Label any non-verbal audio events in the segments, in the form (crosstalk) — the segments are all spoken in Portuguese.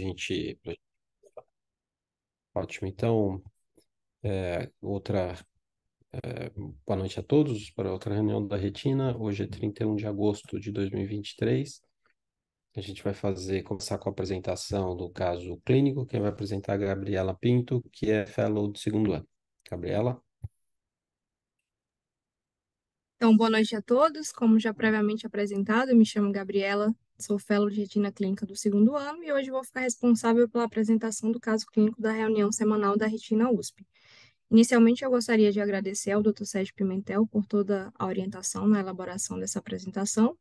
gente. Ótimo. Então, é, outra. É, boa noite a todos para outra reunião da Retina. Hoje é 31 de agosto de 2023. A gente vai fazer, começar com a apresentação do caso clínico. Quem vai apresentar é a Gabriela Pinto, que é fellow do segundo ano. Gabriela. Então, boa noite a todos. Como já previamente apresentado, me chamo Gabriela Sou fellow de retina clínica do segundo ano e hoje vou ficar responsável pela apresentação do caso clínico da reunião semanal da retina USP. Inicialmente, eu gostaria de agradecer ao Dr. Sérgio Pimentel por toda a orientação na elaboração dessa apresentação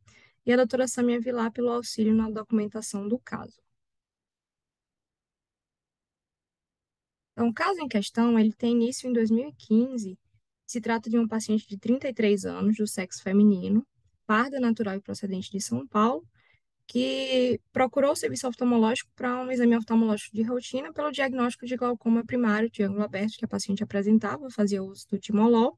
e à doutora Samia Vilar pelo auxílio na documentação do caso. Então, o caso em questão, ele tem início em 2015. Se trata de um paciente de 33 anos, do sexo feminino, parda natural e procedente de São Paulo, que procurou o serviço oftalmológico para um exame oftalmológico de rotina pelo diagnóstico de glaucoma primário de ângulo aberto que a paciente apresentava, fazia uso do timolol,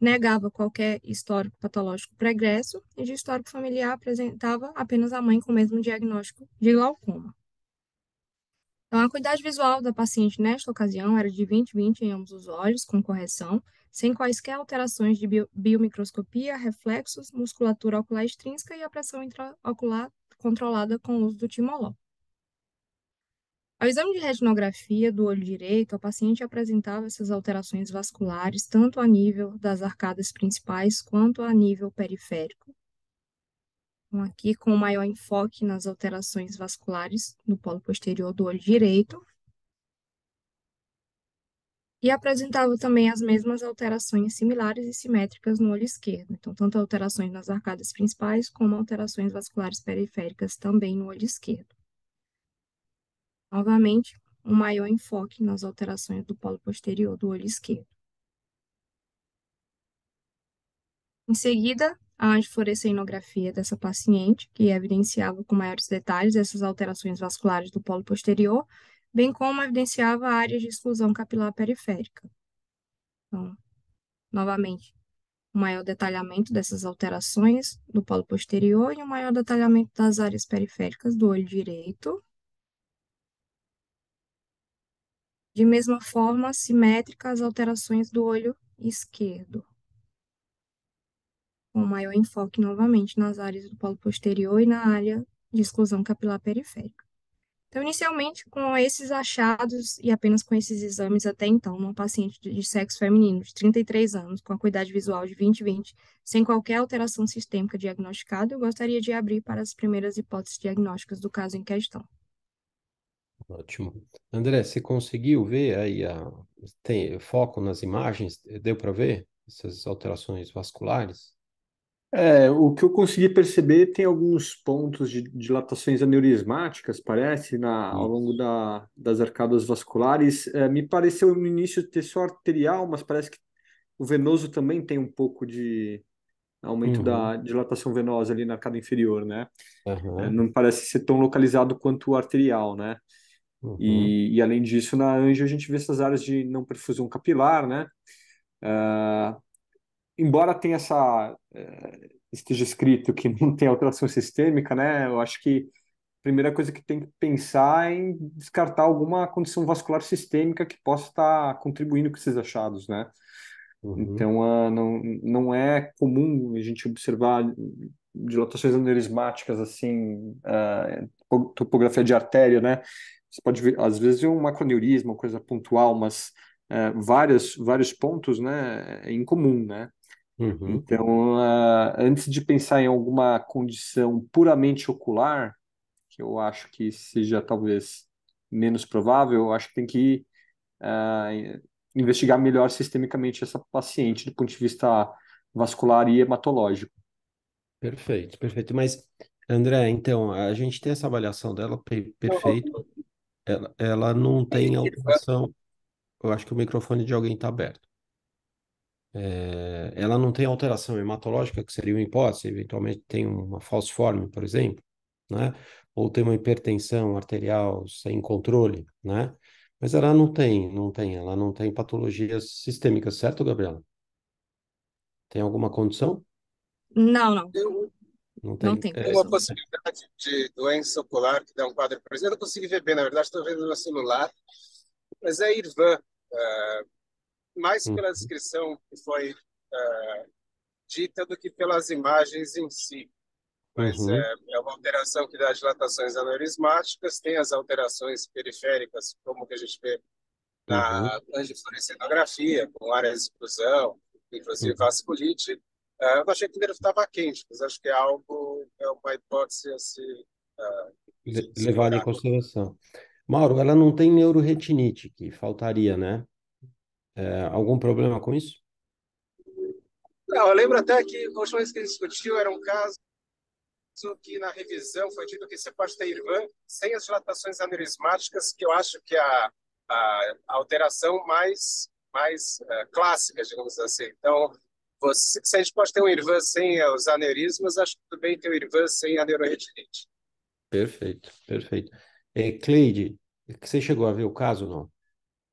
negava qualquer histórico patológico pregresso e de histórico familiar apresentava apenas a mãe com o mesmo diagnóstico de glaucoma. Então, a acuidade visual da paciente nesta ocasião era de 20-20 em ambos os olhos, com correção, sem quaisquer alterações de biomicroscopia, reflexos, musculatura ocular extrínseca e a pressão intraocular controlada com o uso do timolol. Ao exame de retinografia do olho direito, a paciente apresentava essas alterações vasculares tanto a nível das arcadas principais quanto a nível periférico. Então, aqui com maior enfoque nas alterações vasculares no polo posterior do olho direito, e apresentava também as mesmas alterações similares e simétricas no olho esquerdo. Então, tanto alterações nas arcadas principais, como alterações vasculares periféricas também no olho esquerdo. Novamente, um maior enfoque nas alterações do polo posterior do olho esquerdo. Em seguida, a angiofluorescenografia dessa paciente, que evidenciava com maiores detalhes essas alterações vasculares do polo posterior bem como evidenciava áreas de exclusão capilar periférica. Então, novamente, um maior detalhamento dessas alterações do polo posterior e um maior detalhamento das áreas periféricas do olho direito. De mesma forma, simétrica as alterações do olho esquerdo com maior enfoque novamente nas áreas do polo posterior e na área de exclusão capilar periférica. Então, inicialmente, com esses achados e apenas com esses exames até então, uma paciente de sexo feminino de 33 anos, com acuidade visual de 20/20, sem qualquer alteração sistêmica diagnosticada, eu gostaria de abrir para as primeiras hipóteses diagnósticas do caso em questão. Ótimo. André, você conseguiu ver aí a tem foco nas imagens? Deu para ver essas alterações vasculares? É, o que eu consegui perceber tem alguns pontos de dilatações aneurismáticas, parece, na, ao longo da, das arcadas vasculares. É, me pareceu no início ter só arterial, mas parece que o venoso também tem um pouco de aumento uhum. da dilatação venosa ali na arcada inferior, né? É, não parece ser tão localizado quanto o arterial, né? Uhum. E, e, além disso, na anjo a gente vê essas áreas de não perfusão capilar, né? Uh, embora tenha essa é, esteja escrito que não tem alteração sistêmica, né? Eu acho que a primeira coisa que tem que pensar é em descartar alguma condição vascular sistêmica que possa estar contribuindo com esses achados, né? Uhum. Então, ah, não, não é comum a gente observar dilatações aneurismáticas, assim, ah, topografia de artéria, né? Você pode ver, às vezes, um uma coisa pontual, mas eh, várias, vários pontos, né, é incomum, né? Uhum. Então, uh, antes de pensar em alguma condição puramente ocular, que eu acho que seja talvez menos provável, eu acho que tem que uh, investigar melhor sistemicamente essa paciente do ponto de vista vascular e hematológico. Perfeito, perfeito. Mas, André, então, a gente tem essa avaliação dela perfeito. Ela, ela não é tem alteração. Eu acho que o microfone de alguém está aberto é, ela não tem alteração hematológica, que seria uma hipótese, eventualmente tem uma falciforme, por exemplo, né? ou tem uma hipertensão arterial sem controle, né? Mas ela não tem, não tem, ela não tem patologias sistêmicas, certo, Gabriela? Tem alguma condição? Não, não. não tem. Não tem. É, uma possibilidade de doença ocular que dá um quadro presente. Eu não consigo ver bem, na verdade, estou vendo no celular. Mas é a Irvã, ah, mais uhum. pela descrição que foi uh, dita do que pelas imagens em si. Mas uhum. é, é, uma alteração que dá dilatações aneurismáticas, tem as alterações periféricas, como que a gente vê na uhum. com áreas de exclusão, inclusive uhum. vasculite. Uh, eu achei que primeiro estava quente, mas acho que é algo, é uma hipótese a se... Uh, é, Levada em consideração. Mauro, ela não tem neuroretinite, que faltaria, né? É, algum problema com isso? Não, eu lembro até que a última vez que a gente discutiu era um caso que na revisão foi dito que você pode ter irmã sem as dilatações aneurismáticas, que eu acho que a, é a, a alteração mais, mais uh, clássica, digamos assim. Então, você, se a gente pode ter um irmã sem os aneurismas, acho que tudo bem ter um irmã sem a neuroretinite. Perfeito, perfeito. É, Cleide, você chegou a ver o caso ou não?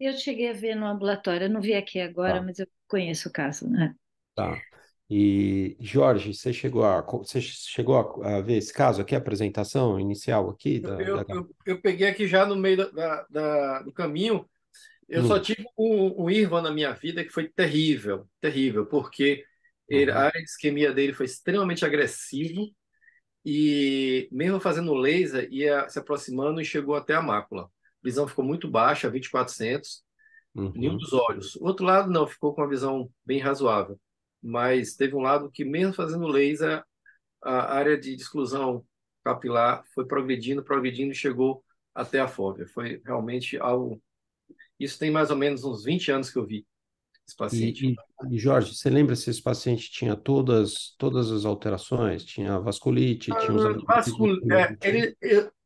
Eu cheguei a ver no ambulatório, eu não vi aqui agora, tá. mas eu conheço o caso, né? Tá. E Jorge, você chegou a você chegou a, ver esse caso aqui, a apresentação inicial aqui? Da, eu, da... eu, eu peguei aqui já no meio da, da do caminho. Eu hum. só tive um, um na minha vida que foi terrível, terrível, porque uhum. a isquemia dele foi extremamente agressivo e mesmo fazendo laser ia se aproximando e chegou até a mácula visão ficou muito baixa, 2400, uhum. nenhum dos olhos. O outro lado não, ficou com uma visão bem razoável. Mas teve um lado que, mesmo fazendo laser, a área de exclusão capilar foi progredindo, progredindo e chegou até a fóvea. Foi realmente algo. Isso tem mais ou menos uns 20 anos que eu vi esse paciente. E, e Jorge, você lembra se esse paciente tinha todas, todas as alterações? Tinha vasculite? Ah, tinha os ah, vascul... É, ele,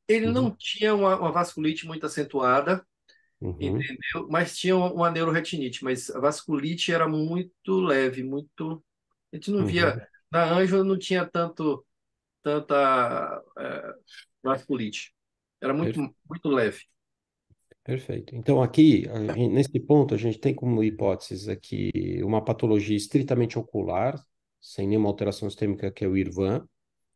ele uhum. não tinha uma, uma, vasculite muito acentuada, uhum. entendeu? Mas tinha uma neuroretinite, mas a vasculite era muito leve, muito. A gente não uhum. via. Na Ângela não tinha tanto tanta é, vasculite. Era muito, muito leve. Perfeito. Então, aqui, eh, nesse ponto, a gente tem como hipótese aqui uma patologia estritamente ocular, sem nenhuma alteração sistêmica, que é o IRVAN.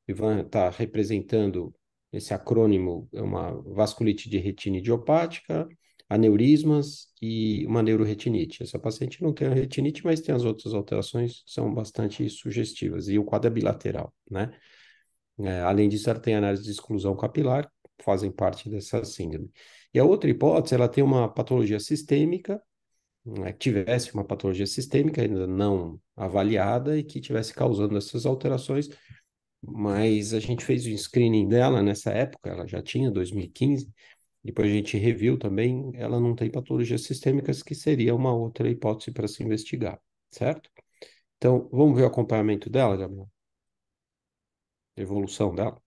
O IRVAN está representando esse acrônimo é uma vasculite de retina idiopática, aneurismas e uma neuroretinite. Essa paciente não tem a retinite, mas tem as outras alterações que são bastante sugestivas. E o quadro é bilateral, né? É, além disso, ela tem análise de exclusão capilar, fazem parte dessa síndrome. E a outra hipótese, ela tem uma patologia sistêmica, né, que tivesse uma patologia sistêmica ainda não avaliada e que tivesse causando essas alterações, mas a gente fez o um screening dela nessa época, ela já tinha 2015, depois a gente reviu também, ela não tem patologias sistêmicas, que seria uma outra hipótese para se investigar, certo? Então, vamos ver o acompanhamento dela, Gabriel? Evolução dela?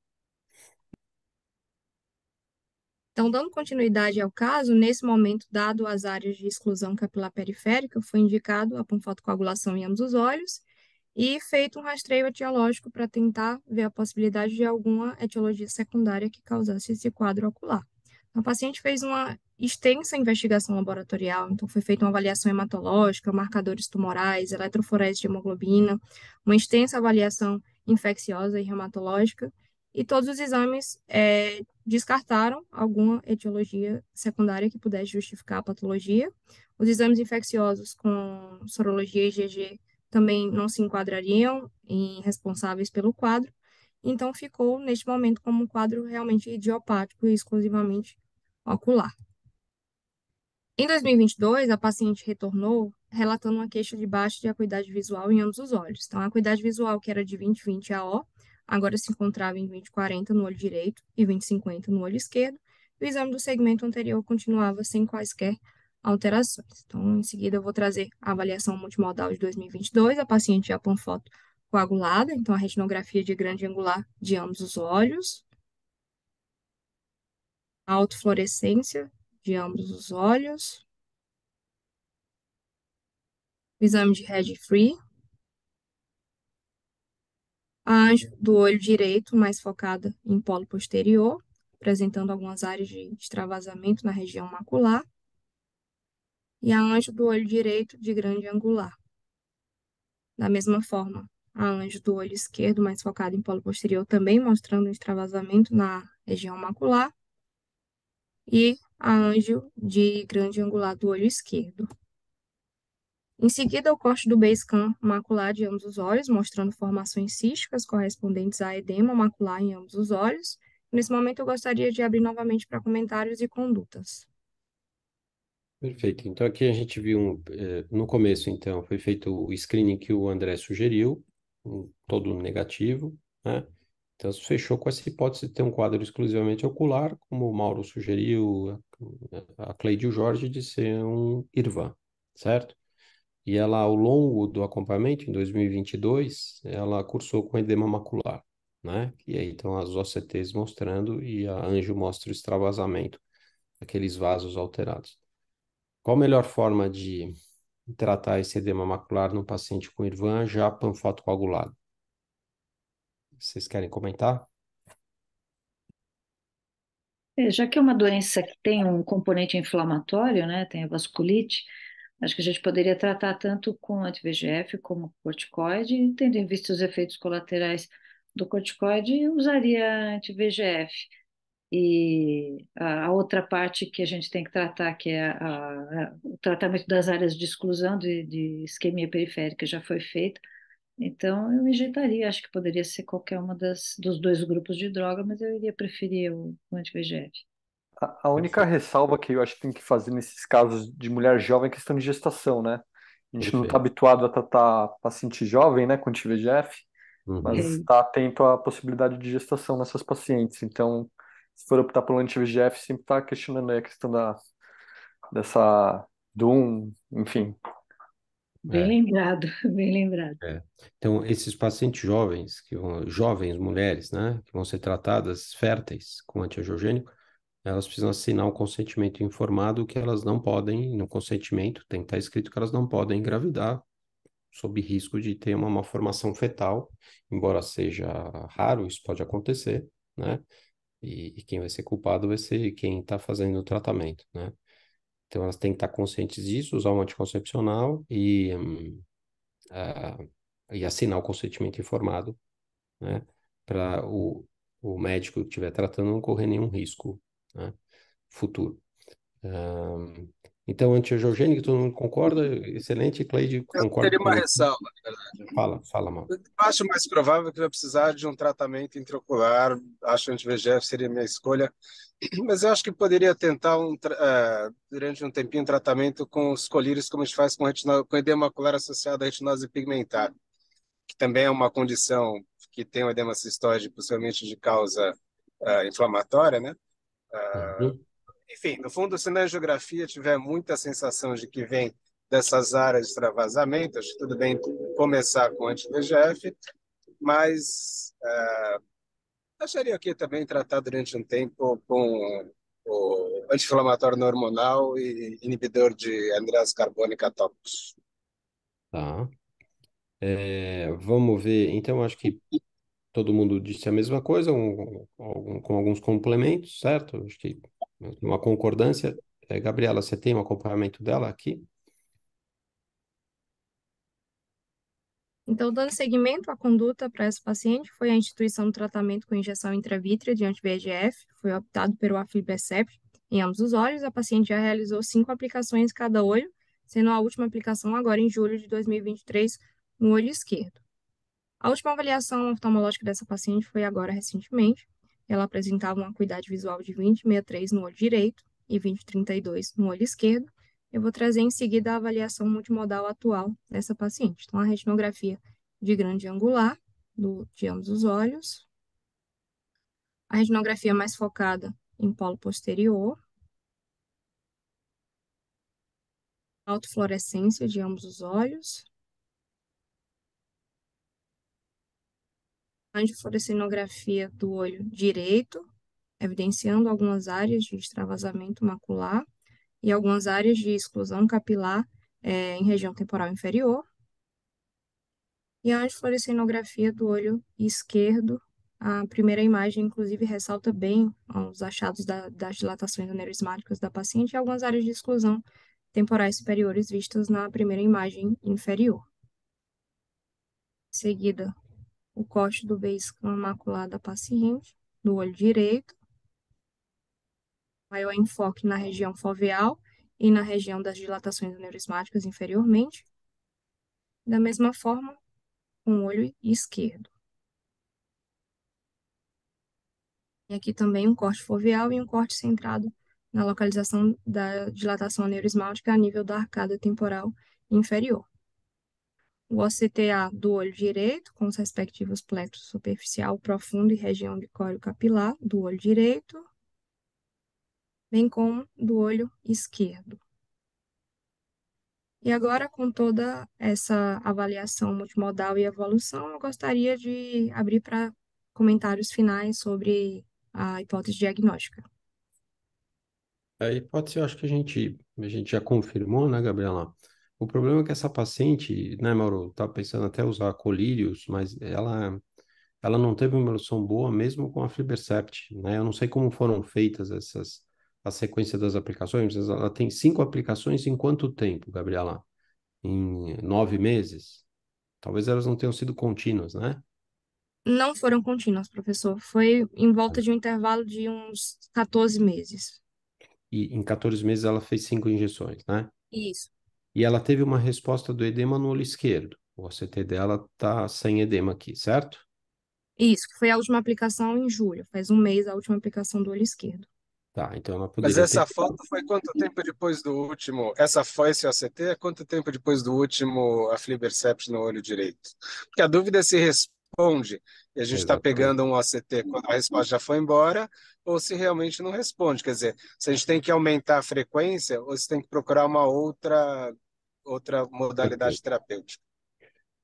Então, dando continuidade ao caso, nesse momento, dado as áreas de exclusão capilar periférica, foi indicado a panfotocoagulação em ambos os olhos e feito um rastreio etiológico para tentar ver a possibilidade de alguma etiologia secundária que causasse esse quadro ocular. A então, paciente fez uma extensa investigação laboratorial, então foi feita uma avaliação hematológica, marcadores tumorais, eletroforese de hemoglobina, uma extensa avaliação infecciosa e reumatológica, e todos os exames é, descartaram alguma etiologia secundária que pudesse justificar a patologia. Os exames infecciosos com sorologia IgG também não se enquadrariam em responsáveis pelo quadro, então ficou neste momento como um quadro realmente idiopático e exclusivamente ocular. Em 2022, a paciente retornou relatando uma queixa de baixa de acuidade visual em ambos os olhos. Então, a acuidade visual, que era de 20-20 AO, agora se encontrava em 20-40 no olho direito e 20-50 no olho esquerdo, e o exame do segmento anterior continuava sem quaisquer alterações. Então, em seguida, eu vou trazer a avaliação multimodal de 2022, a paciente já com foto coagulada, então a retinografia de grande angular de ambos os olhos, a autofluorescência de ambos os olhos, o exame de head free, a anjo do olho direito mais focada em polo posterior, apresentando algumas áreas de extravasamento na região macular, e a anjo do olho direito de grande angular. Da mesma forma, a anjo do olho esquerdo, mais focada em polo posterior, também mostrando um extravasamento na região macular, e a anjo de grande angular do olho esquerdo. Em seguida, o corte do scan macular de ambos os olhos, mostrando formações císticas correspondentes a edema macular em ambos os olhos. Nesse momento, eu gostaria de abrir novamente para comentários e condutas. Perfeito. Então aqui a gente viu um, eh, no começo, então, foi feito o screening que o André sugeriu, um, todo negativo, né? Então fechou com essa hipótese de ter um quadro exclusivamente ocular, como o Mauro sugeriu, a Cleide e o Jorge, de ser um IRVAN, certo? E ela, ao longo do acompanhamento, em 2022, ela cursou com edema macular, né? E aí, então, as OCTs mostrando e a Anjo mostra o extravasamento aqueles vasos alterados. Qual a melhor forma de tratar esse edema macular no paciente com IRVAN já panfotocoagulado? Vocês querem comentar? É, já que é uma doença que tem um componente inflamatório, né, tem a vasculite, acho que a gente poderia tratar tanto com anti-VGF como corticoide, tendo em vista os efeitos colaterais do corticoide, usaria anti-VGF e a outra parte que a gente tem que tratar, que é a, a, o tratamento das áreas de exclusão de, de, isquemia periférica, já foi feito. Então, eu injetaria, acho que poderia ser qualquer uma das, dos dois grupos de droga, mas eu iria preferir o, o anti-VEGF. A, a, única ressalva que eu acho que tem que fazer nesses casos de mulher jovem é questão de gestação, né? A gente tá Perfeito. não está habituado a tratar paciente jovem, né, com anti-VEGF, uhum. mas está atento à possibilidade de gestação nessas pacientes. Então, se for optar pelo um anti-VGF, sempre tá questionando a questão da, dessa Doom, enfim. Bem é. lembrado, (laughs) bem lembrado. É. Então, esses pacientes jovens, que vão, jovens mulheres, né, que vão ser tratadas férteis com antiangiogênico, elas precisam assinar um consentimento informado que elas não podem, no consentimento tem que estar tá escrito que elas não podem engravidar sob risco de ter uma malformação fetal, embora seja raro, isso pode acontecer, né? E, e quem vai ser culpado vai ser quem está fazendo o tratamento, né? Então elas têm que estar tá conscientes disso, usar um anticoncepcional e, um, uh, eh, e assinar o consentimento informado, né? Para o, o médico que estiver tratando não correr nenhum risco né? futuro. Um, então, anti todo mundo concorda? Excelente, Cleide, concorda? Eu teria uma ressalva, na verdade. Fala, fala, mal. Eu acho mais provável que vai precisar de um tratamento intraocular, acho que anti-VEGF seria minha escolha, mas eu acho que poderia tentar, um, uh, durante um tempinho, um tratamento com os colírios, como a gente faz com, retinose, com edema ocular associado à retinose pigmentar, que também é uma condição que tem o edema cistoide, possivelmente de causa uh, inflamatória, né? Uh, uhum enfim, no fundo, se na geografia tiver muita sensação de que vem dessas áreas de extravasamento, acho que tudo bem começar com anti-VGF, mas acharia que também tratar durante um tempo com o anti-inflamatório hormonal e inibidor de andrase carbônica tópicos. Tá. É, vamos ver. Então, acho que todo mundo disse a mesma coisa, um, um, com alguns complementos, certo? Acho que uma concordância. É, Gabriela, você tem o um acompanhamento dela aqui? Então, dando seguimento à conduta para essa paciente, foi a instituição do tratamento com injeção intravítrea de anti-VEGF, foi optado pelo aflibercept em ambos os olhos. A paciente já realizou cinco aplicações cada olho, sendo a última aplicação agora em julho de 2023 no olho esquerdo. A última avaliação oftalmológica dessa paciente foi agora recentemente, ela apresentava uma acuidade visual de 20,63 no olho direito e 20,32 no olho esquerdo. Eu vou trazer em seguida a avaliação multimodal atual dessa paciente. Então, a retinografia de grande angular do, de ambos os olhos. A retinografia mais focada em polo posterior. Autofluorescência de ambos os olhos. angiofluorescenografia do olho direito, evidenciando algumas áreas de extravasamento macular e algumas áreas de exclusão capilar é, em região temporal inferior. E a angiofluorescenografia do olho esquerdo, a primeira imagem, inclusive, ressalta bem os achados da, das dilatações aneurismáticas da paciente e algumas áreas de exclusão temporais superiores vistas na primeira imagem inferior. seguida, o corte do veículo macular da paciente, do olho direito, maior enfoque na região foveal e na região das dilatações aneurismáticas inferiormente, da mesma forma com o olho esquerdo. E aqui também um corte foveal e um corte centrado na localização da dilatação aneurismática a nível da arcada temporal inferior o OCTA do olho direito, com os respectivos plexo superficial profundo e região de córeo capilar do olho direito, bem como do olho esquerdo. E agora, com toda essa avaliação multimodal e evolução, eu gostaria de abrir para comentários finais sobre a hipótese diagnóstica. A hipótese, eu acho que a gente, a gente já confirmou, né, Gabriela? O problema é que essa paciente, né, Mauro, tá pensando até usar colírios, mas ela ela não teve uma evolução boa mesmo com a Flibercept, né? Eu não sei como foram feitas essas a sequência das aplicações, ela tem cinco aplicações em quanto tempo, Gabriela? Em nove meses? Talvez elas não tenham sido contínuas, né? Não foram contínuas, professor. Foi em volta de um intervalo de uns 14 meses. E em 14 meses ela fez cinco injeções, né? Isso e ela teve uma resposta do edema no olho esquerdo. O OCT dela tá sem edema aqui, certo? Isso, foi a última aplicação em julho. Faz um mês a última aplicação do olho esquerdo. Tá, então ela poderia Mas essa ter... foto foi quanto tempo depois do último? Essa foi esse OCT? Quanto tempo depois do último aflibercept no olho direito? Porque a dúvida é se responde responde. E a gente está pegando um OCT quando a resposta já foi embora, ou se realmente não responde. Quer dizer, se a gente tem que aumentar a frequência, ou se tem que procurar uma outra, outra modalidade Perfeito. terapêutica.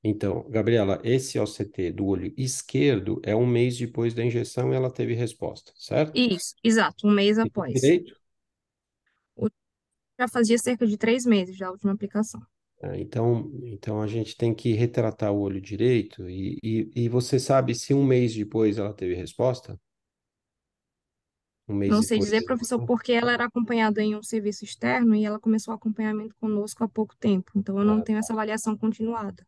Então, Gabriela, esse OCT do olho esquerdo é um mês depois da injeção e ela teve resposta, certo? Isso, exato, um mês e após. Direito? Já fazia cerca de três meses da última aplicação. Ah, então, então a gente tem que retratar o olho direito e, e, e você sabe se um mês depois ela teve resposta? Um mês Não sei depois... dizer, professor, porque ela era acompanhada em um serviço externo e ela começou o acompanhamento conosco há pouco tempo, então eu ah, não ah, tenho tá. essa avaliação continuada.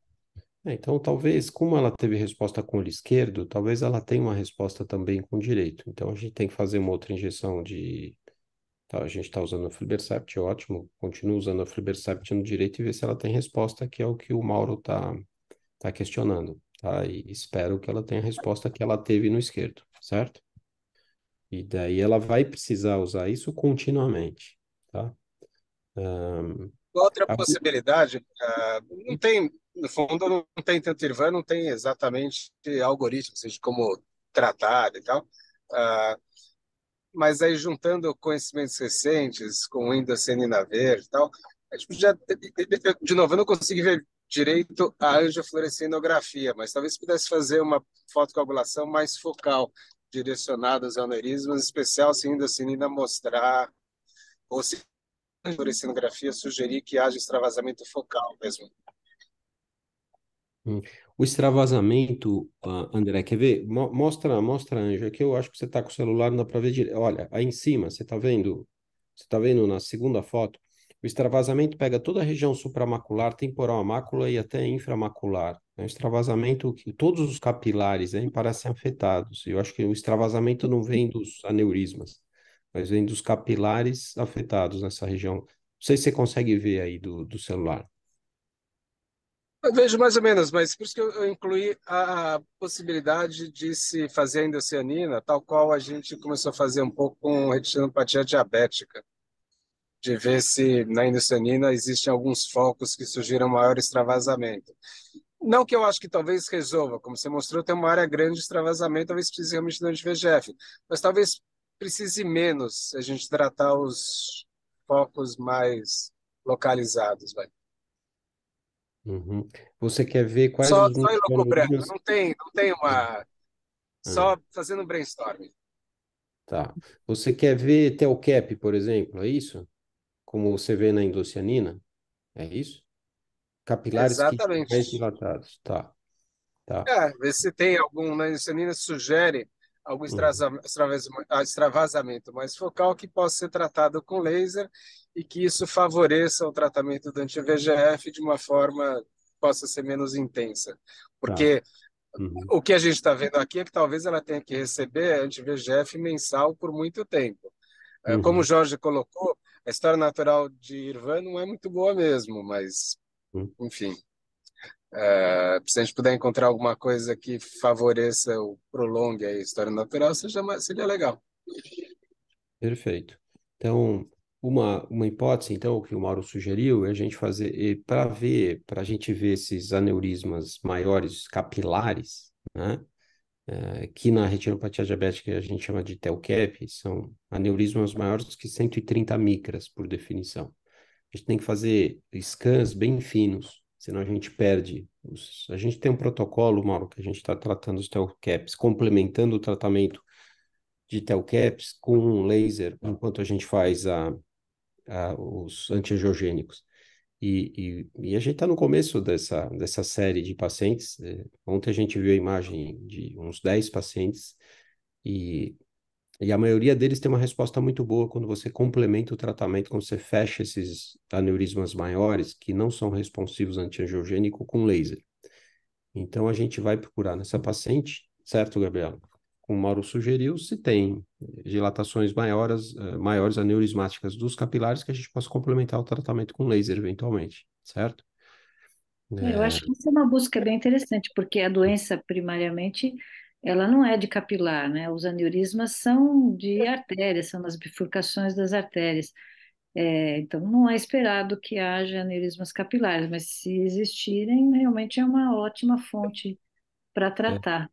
É, então, talvez, como ela teve resposta com o esquerdo, talvez ela tenha uma resposta também com o direito. Então, a gente tem que fazer uma outra injeção de Tá, a gente está usando a FreeBSAPT, ótimo. Continua usando a FreeBSAPT no direito e ver se ela tem resposta, que é o que o Mauro está tá questionando. Tá? E espero que ela tenha a resposta que ela teve no esquerdo, certo? E daí ela vai precisar usar isso continuamente. Tá? Um, Outra a... possibilidade, uh, não tem, no fundo, não tem tanto Irvan, não tem exatamente algoritmos assim, de como tratar e tal. Uh, mas aí juntando conhecimentos recentes, com o Windows Verde e tal, a gente podia, de novo, eu não consigo ver direito a angiofluorescenografia, mas talvez pudesse fazer uma fotocalculação mais focal, direcionada aos aneurismas, em especial se Indocenina mostrar, ou se a fluorescenografia sugerir que haja extravasamento focal mesmo. Hum. O extravasamento, ah, André, quer ver? Mostra, mostra, Anja, que eu acho que você está com o celular, não dá para ver direito. Olha, aí em cima, você está vendo? Você está vendo na segunda foto? O extravasamento pega toda a região supramacular, temporal à mácula e até inframacular. É né? um extravasamento que todos os capilares hein, parecem afetados. Eu acho que o extravasamento não vem dos aneurismas, mas vem dos capilares afetados nessa região. Não sei se você consegue ver aí do, do celular. Eu vejo mais ou menos, mas por isso que eu, incluí a, possibilidade de se fazer a endocianina, tal qual a gente começou a fazer um pouco com retinopatia diabética, de ver se na endocianina existem alguns focos que sugiram maior extravasamento. Não que eu acho que talvez resolva, como você mostrou, tem uma área grande de extravasamento, talvez precise realmente não de VGF, mas talvez precise menos a gente tratar os focos mais localizados. Vai. Uhum. Você quer ver quais só, os só elucubrando, não tem, não tem uma. Ah. Só fazendo um brainstorming. Tá. Você quer ver Telcap, por exemplo, é isso? Como você vê na Indocianina? É isso? Capilares Exatamente. dilatados. Tá. tá. É, vê se tem algum na né? Indocianina sugere algum hum. ah, extravasamento mais focal que possa ser tratado com laser e que isso favoreça o tratamento do anti-VGF de uma forma que possa ser menos intensa. Porque tá. uhum. o que a gente está vendo aqui é que talvez ela tenha que receber anti-VGF mensal por muito tempo. Uhum. Como o uhum. Jorge colocou, a história natural de Irvan não é muito boa mesmo, mas, uhum. enfim. Uh, se a gente puder encontrar alguma coisa que favoreça ou prolongue a história natural, seja, seria legal. Perfeito. Então, uma, uma hipótese, então, que o Mauro sugeriu é a gente fazer, para ver, para a gente ver esses aneurismas maiores capilares, né? Eh, que na retinopatia diabética a gente chama de TELCAP, são aneurismas maiores que 130 micras, por definição. A gente tem que fazer scans bem finos, senão a gente perde. Os... A gente tem um protocolo, Mauro, que a gente está tratando os telcaps, complementando o tratamento de telcaps com um laser, enquanto a gente faz a, a os antiangiogênicos. E, e, e, a gente está no começo dessa, dessa série de pacientes. É, ontem a gente viu a imagem de uns 10 pacientes e e a maioria deles tem uma resposta muito boa quando você complementa o tratamento, quando você fecha esses aneurismas maiores, que não são responsivos antiangiogênico, com laser. Então, a gente vai procurar nessa paciente, certo, Gabriela? Como o Mauro sugeriu, se tem dilatações maiores, eh, maiores aneurismáticas dos capilares, que a gente possa complementar o tratamento com laser, eventualmente, certo? É, eu é... acho que isso é uma busca bem interessante, porque a doença, primariamente, ela não é de capilar, né? Os aneurismas são de é. artérias, são as bifurcações das artérias. É, então, não é esperado que haja aneurismas capilares, mas se existirem, realmente é uma ótima fonte para é. tratar. É.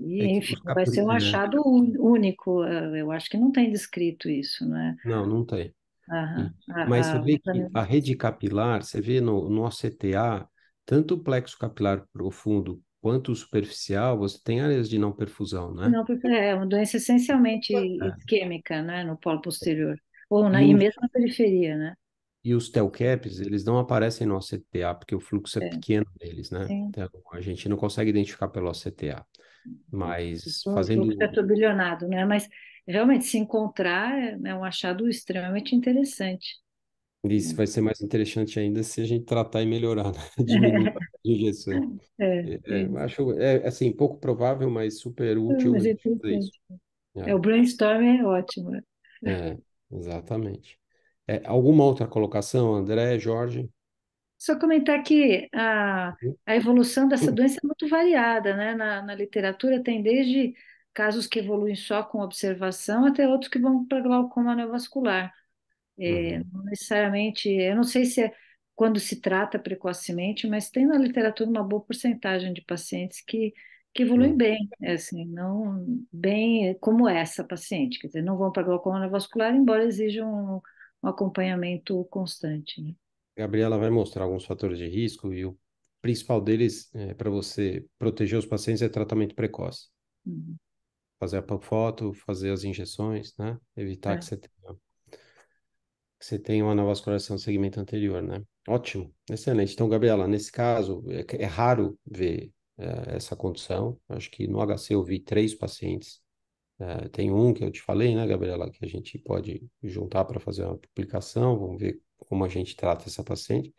E, enfim, vai ser um né? achado né? único. É, eu acho que não tem descrito isso, né? Não, não tem. Aham. Mas a, você vê que a rede capilar, você vê no, no OCTA, tanto o plexo capilar profundo quanto superficial, você tem áreas de não perfusão, né? Não, é uma doença essencialmente é. isquêmica, né? No polo posterior. Ou na, e, e mesmo na periferia, né? E os telcaps, eles não aparecem no OCTA, porque o fluxo é, é. pequeno deles, né? Então, a gente não consegue identificar pelo OCTA. Mas fazendo... O fluxo é turbilhonado, né? Mas realmente, se encontrar é né, um achado extremamente interessante. Isso vai ser uhum. mais interessante ainda se a gente tratar e melhorar, né? (laughs) (laughs) diminuir a injeção. É, é, é, acho, é, assim, pouco provável, mas super útil. Mas é, isso. É. é. o brainstorm é ótimo. Né? É, exatamente. É, alguma outra colocação, André, Jorge? Só comentar que a, a evolução dessa doença é muito variada, né? Na, na literatura tem desde casos que evoluem só com observação até outros que vão para glaucoma neovascular. É, uhum. não necessariamente, eu não sei se é quando se trata precocemente, mas tem na literatura uma boa porcentagem de pacientes que, que evoluem bem, né, assim, não bem eh, como essa paciente, quer dizer, não vão para glaucoma vascular, embora exijam um, um acompanhamento constante. Né? Gabriela vai mostrar alguns fatores de risco e o principal deles é, para você proteger os pacientes é tratamento precoce. Uhum. Fazer a panfoto, fazer as injeções, né? Evitar é. que você tenha você tem uma nova escoração no segmento anterior, né? Ótimo, excelente. Então, Gabriela, nesse caso, é, é raro ver é, essa condição. Acho que no HC eu vi três pacientes. É, tem um que eu te falei, né, Gabriela, que a gente pode juntar para fazer uma publicação. Vamos ver como a gente trata essa paciente.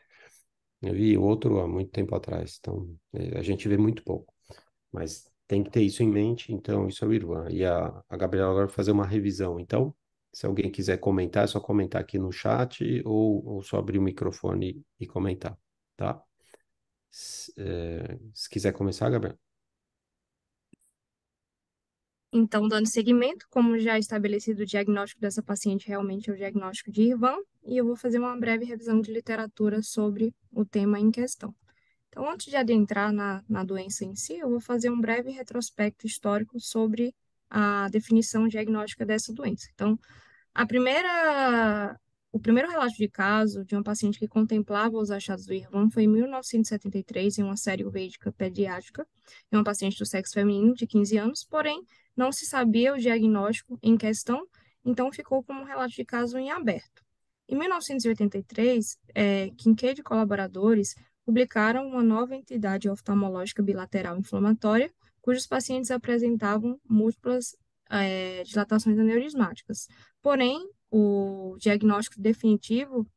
Eu vi outro há muito tempo atrás. Então, eh, a gente vê muito pouco. Mas tem que ter isso em mente. Então, isso é o Irwan. E a, a Gabriela agora vai fazer uma revisão. Então, se alguém quiser comentar, é só comentar aqui no chat ou, ou só abrir o microfone e, comentar, tá? Se, eh, é, se quiser começar, Gabriel. Então, dando seguimento, como já estabelecido, o diagnóstico dessa paciente realmente é o diagnóstico de Irvan, e eu vou fazer uma breve revisão de literatura sobre o tema em questão. Então, antes de adentrar na, na doença em si, eu vou fazer um breve retrospecto histórico sobre a definição diagnóstica dessa doença. Então, a primeira, o primeiro relato de caso de uma paciente que contemplava os achados do IRVAN foi em 1973, em uma série védica pediátrica, em uma paciente do sexo feminino de 15 anos, porém, não se sabia o diagnóstico em questão, então ficou como um relato de caso em aberto. Em 1983, é, Kincaid e colaboradores publicaram uma nova entidade oftalmológica bilateral inflamatória, cujos pacientes apresentavam múltiplas é, dilatações aneurismáticas. Porém, o diagnóstico definitivo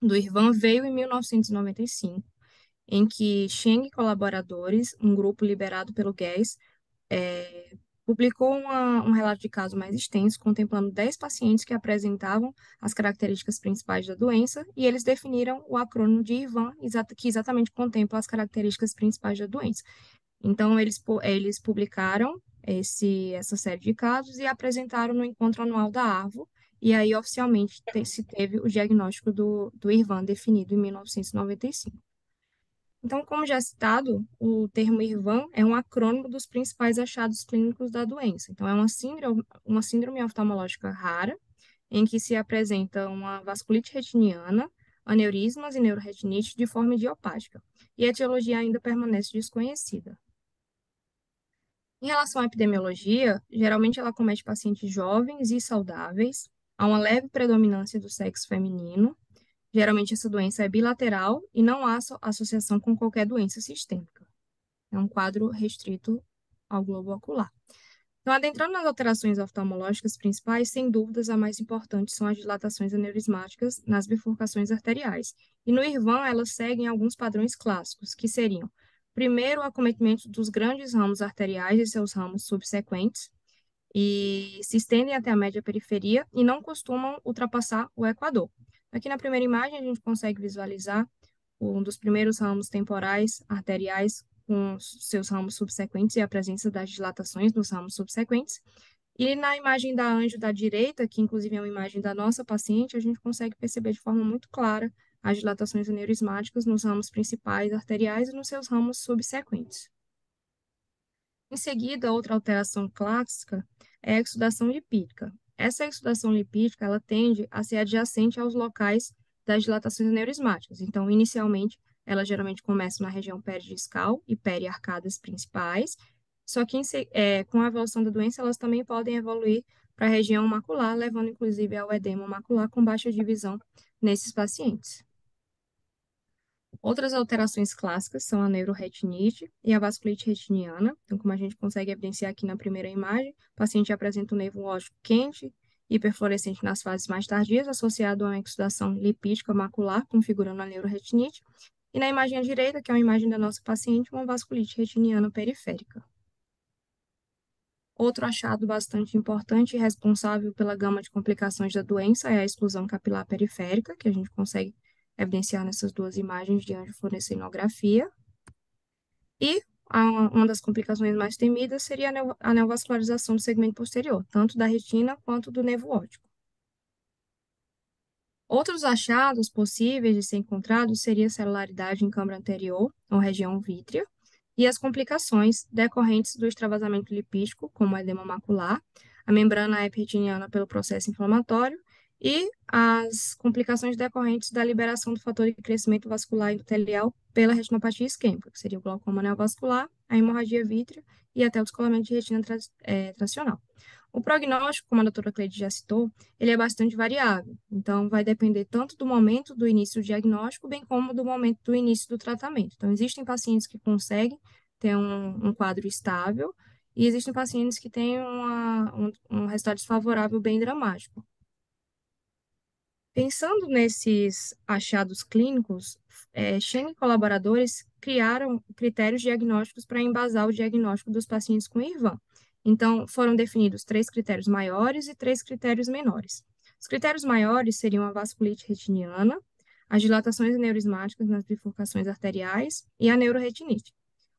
do Irvan veio em 1995, em que Cheng e colaboradores, um grupo liberado pelo GES, é, eh, publicou uma, um relato de caso mais extenso, contemplando 10 pacientes que apresentavam as características principais da doença, e eles definiram o acrônimo de IRVAN, que exatamente contempla as características principais da doença. Então, eles, eles publicaram esse, essa série de casos e apresentaram no encontro anual da ARVO, e aí oficialmente te, se teve o diagnóstico do, do IRVAN definido em 1995. Então, como já é citado, o termo IRVAN é um acrônimo dos principais achados clínicos da doença. Então, é uma síndrome, uma síndrome oftalmológica rara, em que se apresenta uma vasculite retiniana, aneurismas e neuroretinite de forma idiopática, e a etiologia ainda permanece desconhecida. Em relação à epidemiologia, geralmente ela comete pacientes jovens e saudáveis, há uma leve predominância do sexo feminino. Geralmente essa doença é bilateral e não há associação com qualquer doença sistêmica. É um quadro restrito ao globo ocular. Então, adentrando nas alterações oftalmológicas principais, sem dúvidas a mais importante são as dilatações aneurismáticas nas bifurcações arteriais. E no IRVAN elas seguem alguns padrões clássicos, que seriam Primeiro, o acometimento dos grandes ramos arteriais e seus ramos subsequentes, e se estendem até a média periferia e não costumam ultrapassar o equador. Aqui na primeira imagem, a gente consegue visualizar um dos primeiros ramos temporais arteriais com seus ramos subsequentes e a presença das dilatações nos ramos subsequentes. E na imagem da anjo da direita, que inclusive é uma imagem da nossa paciente, a gente consegue perceber de forma muito clara as dilatações aneurismáticas nos ramos principais arteriais e nos seus ramos subsequentes. Em seguida, outra alteração clássica é a exudação lipídica. Essa exudação lipídica ela tende a ser adjacente aos locais das dilatações aneurismáticas. Então, inicialmente, ela geralmente começa na região peridiscal e periarcadas principais, só que é, com a evolução da doença, elas também podem evoluir para a região macular, levando inclusive ao edema macular com baixa divisão nesses pacientes. Outras alterações clássicas são a neuroretinite e a vasculite retiniana. Então, como a gente consegue evidenciar aqui na primeira imagem, o paciente apresenta um nervo óptico quente, hiperfluorescente nas fases mais tardias, associado a uma exudação lipídica macular, configurando a neuroretinite. E na imagem à direita, que é uma imagem da nossa paciente, uma vasculite retiniana periférica. Outro achado bastante importante e responsável pela gama de complicações da doença é a exclusão capilar periférica, que a gente consegue evidenciar nessas duas imagens de angiofonocenografia. E a, uma das complicações mais temidas seria a, neovascularização do segmento posterior, tanto da retina quanto do nervo óptico. Outros achados possíveis de ser encontrados seria celularidade em câmara anterior, ou região vítrea, e as complicações decorrentes do extravasamento lipídico, como edema macular, a membrana epitiniana pelo processo inflamatório e as complicações decorrentes da liberação do fator de crescimento vascular endotelial pela retinopatia isquêmica, que seria o glaucoma neovascular, a hemorragia vítrea e até o descolamento de retina tra é, tracional. O prognóstico, como a doutora Cleide já citou, ele é bastante variável, então vai depender tanto do momento do início do diagnóstico, bem como do momento do início do tratamento. Então, existem pacientes que conseguem ter um, um quadro estável, e existem pacientes que têm uma, um, um resultado desfavorável bem dramático. Pensando nesses achados clínicos, é, e colaboradores criaram critérios diagnósticos para embasar o diagnóstico dos pacientes com IRVAN. Então, foram definidos três critérios maiores e três critérios menores. Os critérios maiores seriam a vasculite retiniana, as dilatações neurismáticas nas bifurcações arteriais e a neuroretinite.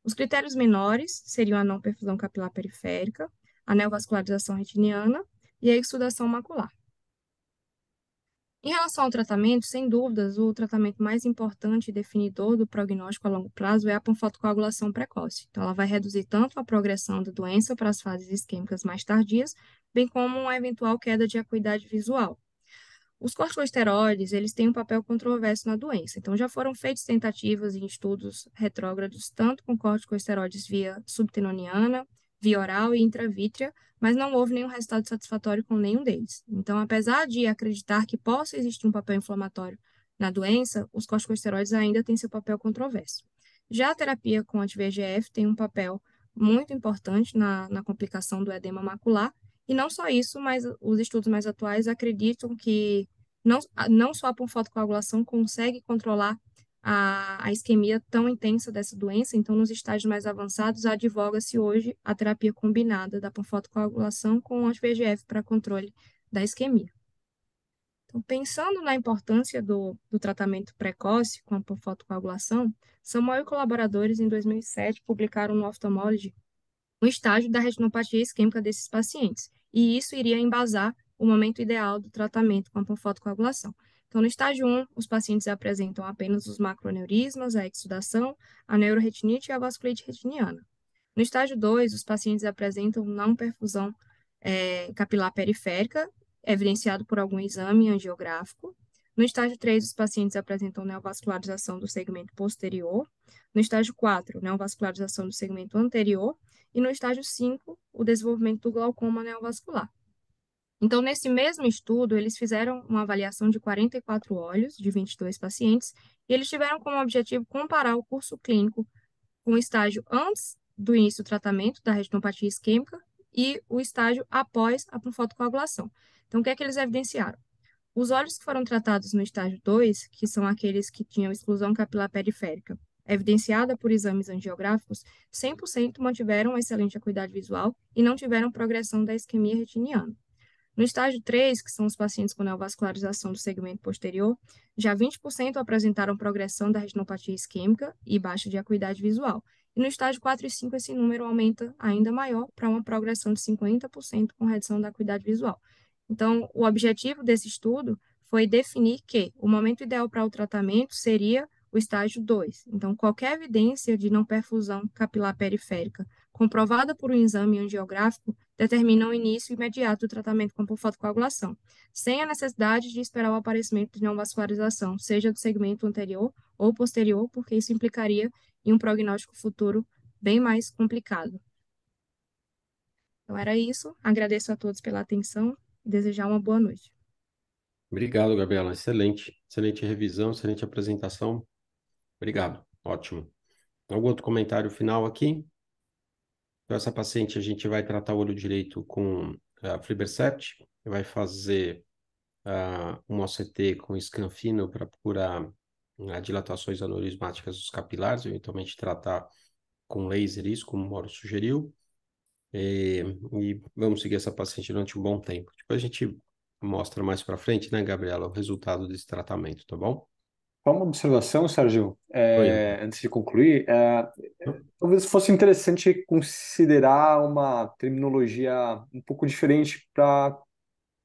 Os critérios menores seriam a não perfusão capilar periférica, a neovascularização retiniana e a exsudação macular. Em relação ao tratamento, sem dúvidas, o tratamento mais importante e definidor do prognóstico a longo prazo é a panfotocoagulação precoce. Então, ela vai reduzir tanto a progressão da doença para as fases isquêmicas mais tardias, bem como a eventual queda de acuidade visual. Os corticosteroides, eles têm um papel controverso na doença. Então, já foram feitas tentativas em estudos retrógrados, tanto com corticosteroides via subtenoniana, via oral e intravítrea, mas não houve nenhum resultado satisfatório com nenhum deles. Então, apesar de acreditar que possa existir um papel inflamatório na doença, os corticosteroides ainda têm seu papel controverso. Já a terapia com anti-VEGF tem um papel muito importante na, na complicação do edema macular, e não só isso, mas os estudos mais atuais acreditam que não, não só a fotocoagulação consegue controlar a, a isquemia tão intensa dessa doença, então nos estágios mais avançados advoga-se hoje a terapia combinada da panfotocoagulação com o vegf para controle da isquemia. Então, pensando na importância do, do tratamento precoce com a panfotocoagulação, Samuel e colaboradores em 2007 publicaram no Ophthalmology um estágio da retinopatia isquêmica desses pacientes, e isso iria embasar o momento ideal do tratamento com a panfotocoagulação. Então, no estágio 1, os pacientes apresentam apenas os macroneurismas, a exudação, a neuroretinite e a vasculite retiniana. No estágio 2, os pacientes apresentam não perfusão é, capilar periférica, evidenciado por algum exame angiográfico. No estágio 3, os pacientes apresentam neovascularização do segmento posterior. No estágio 4, neovascularização do segmento anterior. E no estágio 5, o desenvolvimento do glaucoma neovascular. Então, nesse mesmo estudo, eles fizeram uma avaliação de 44 olhos de 22 pacientes e eles tiveram como objetivo comparar o curso clínico com o estágio antes do início do tratamento da retinopatia isquêmica e o estágio após a fotocoagulação. Então, o que é que eles evidenciaram? Os olhos que foram tratados no estágio 2, que são aqueles que tinham exclusão capilar periférica, evidenciada por exames angiográficos, 100% mantiveram excelente acuidade visual e não tiveram progressão da isquemia retiniana. No estágio 3, que são os pacientes com neovascularização do segmento posterior, já 20% apresentaram progressão da retinopatia isquêmica e baixa de acuidade visual. E no estágio 4 e 5, esse número aumenta ainda maior para uma progressão de 50% com redução da acuidade visual. Então, o objetivo desse estudo foi definir que o momento ideal para o tratamento seria o estágio 2. Então, qualquer evidência de não perfusão capilar periférica comprovada por um exame angiográfico determinam o início imediato do tratamento com fotocoagulação, sem a necessidade de esperar o aparecimento de neovascularização, vascularização, seja do segmento anterior ou posterior, porque isso implicaria em um prognóstico futuro bem mais complicado. Então era isso. Agradeço a todos pela atenção e desejar uma boa noite. Obrigado, Gabriela. Excelente, excelente revisão, excelente apresentação. Obrigado. Ótimo. Algum outro comentário final aqui? Então, essa paciente a gente vai tratar o olho direito com eh, a Flibercept, vai fazer uh, um OCT com scan fino para procurar uh, dilatações aneurismáticas dos capilares, eventualmente tratar com laser isso, como o Mauro sugeriu. E, e, vamos seguir essa paciente durante um bom tempo. Depois a gente mostra mais para frente, né, Gabriela, o resultado desse tratamento, tá bom? Só uma observação, Sérgio, é, antes de concluir, é, talvez fosse interessante considerar uma terminologia um pouco diferente para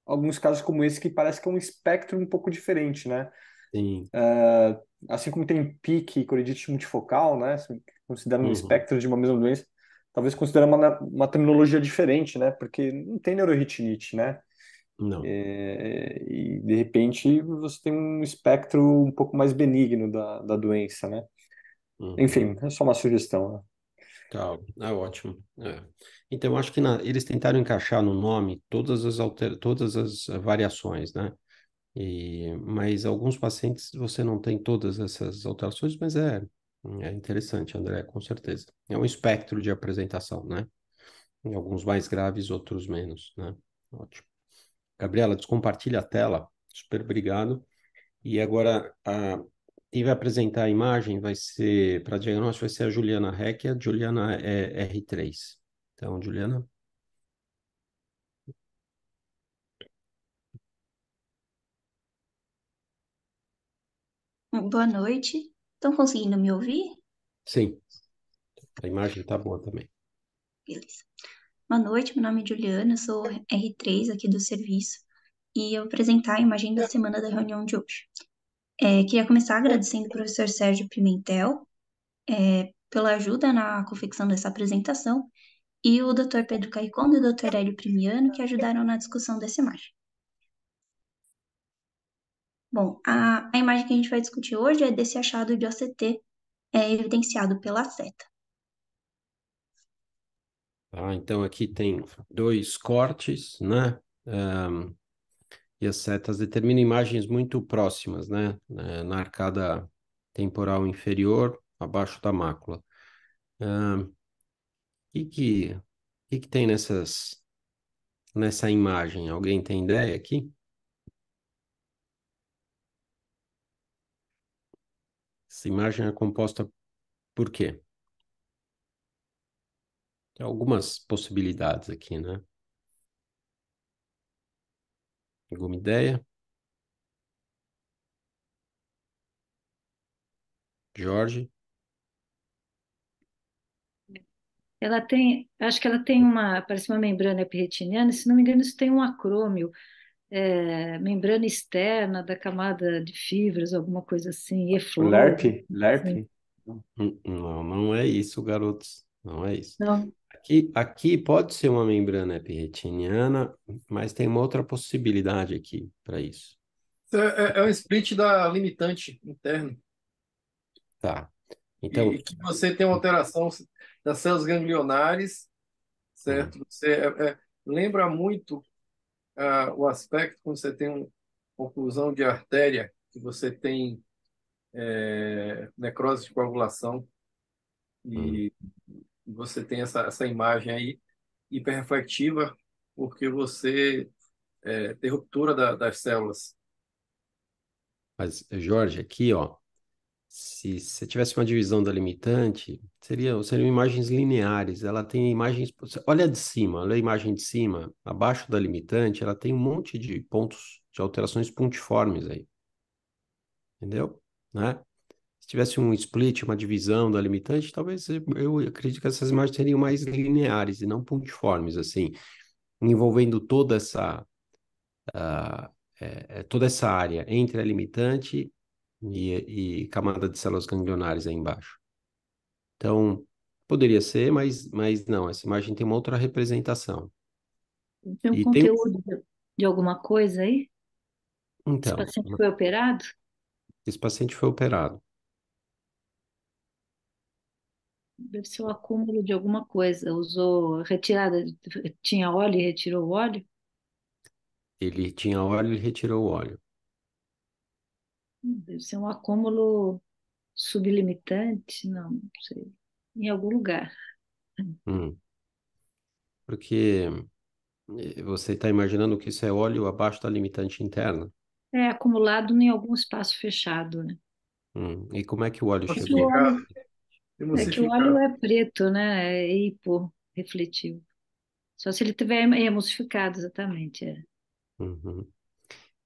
alguns casos como esse, que parece que é um espectro um pouco diferente, né? Sim. É, assim como tem PIC e coridite multifocal, né? Considerando um uhum. espectro de uma mesma doença, talvez considerar uma, uma terminologia diferente, né? Porque não tem neuroretinite, né? Não. É, e de repente você tem um espectro um pouco mais benigno da, da doença, né? Uhum. Enfim, é só uma sugestão. Né? Tá, é ótimo. É. Então, acho que na, eles tentaram encaixar no nome todas as, alter, todas as variações, né? E, mas alguns pacientes você não tem todas essas alterações, mas é, é interessante, André, com certeza. É um espectro de apresentação, né? Alguns mais graves, outros menos, né? Ótimo. Gabriela, descompartilha a tela. Super obrigado. E agora, a, quem vai apresentar a imagem vai ser, para diagnóstico, vai ser a Juliana Reck, a Juliana é R3. Então, Juliana. Boa noite. Estão conseguindo me ouvir? Sim. A imagem está boa também. Beleza. Boa noite, meu nome é Juliana, sou R3 aqui do serviço e eu vou apresentar a imagem da semana da reunião de hoje. É, queria começar agradecendo ao professor Sérgio Pimentel é, pela ajuda na confecção dessa apresentação e o Dr. Pedro Caicondo e o Dr. Hélio Primiano que ajudaram na discussão dessa imagem. Bom, a, a imagem que a gente vai discutir hoje é desse achado de OCT é, evidenciado pela seta. Tá? Então aqui tem dois cortes, né? Um, e as setas determinam imagens muito próximas, né? É, na arcada temporal inferior, abaixo da mácula. O um, que, que, que, que tem nessas, nessa imagem? Alguém tem ideia aqui? Essa imagem é composta por quê? algumas possibilidades aqui, né? Alguma ideia? Jorge? Ela tem, acho que ela tem uma, parece uma membrana perretiniana, se não me engano, isso tem um acrômio, é, membrana externa da camada de fibras, alguma coisa assim, eflúvio. LERP? LERP? Assim. Não, não é isso, garotos. Não é isso. Não. Aqui, aqui pode ser uma membrana epirretiniana, mas tem uma outra possibilidade aqui para isso. É, é, é, um split da limitante interna. Tá. Então. E que você tem uma alteração das células ganglionares, certo? Uhum. Você é, é lembra muito ah, o aspecto quando você tem uma conclusão de artéria, que você tem eh, necrose de coagulação. E uhum você tem essa, essa imagem aí hiperreflexiva, porque você é, tem ruptura da, das células. Mas, Jorge, aqui, ó, se você tivesse uma divisão da limitante, seria, seriam imagens lineares. Ela tem imagens. Olha de cima, olha a imagem de cima, abaixo da limitante, ela tem um monte de pontos, de alterações pontiformes aí. Entendeu? Né? tivesse um split, uma divisão da limitante, talvez eu acredito que essas imagens seriam mais lineares e não pontiformes, assim, envolvendo toda essa uh, é, toda essa área entre a limitante e, e camada de células ganglionares aí embaixo. Então, poderia ser, mas, mas não, essa imagem tem uma outra representação. Tem um e conteúdo tem... de alguma coisa aí? Então, esse paciente foi operado? Esse paciente foi operado. Deve ser o acúmulo de alguma coisa. Usou retirada, tinha óleo e retirou o óleo? Ele tinha óleo e retirou o óleo. Hum, deve ser um acúmulo sublimitante, não, não sei. Em algum lugar. Hum. Porque eh, você está imaginando que isso é óleo abaixo da limitante interna? É acumulado em algum espaço fechado, né? Hum. E como é que o óleo chegou? é que fica... o óleo é preto, né? É hipo refletivo. Só se ele tiver emulsificado, exatamente. É. Uhum.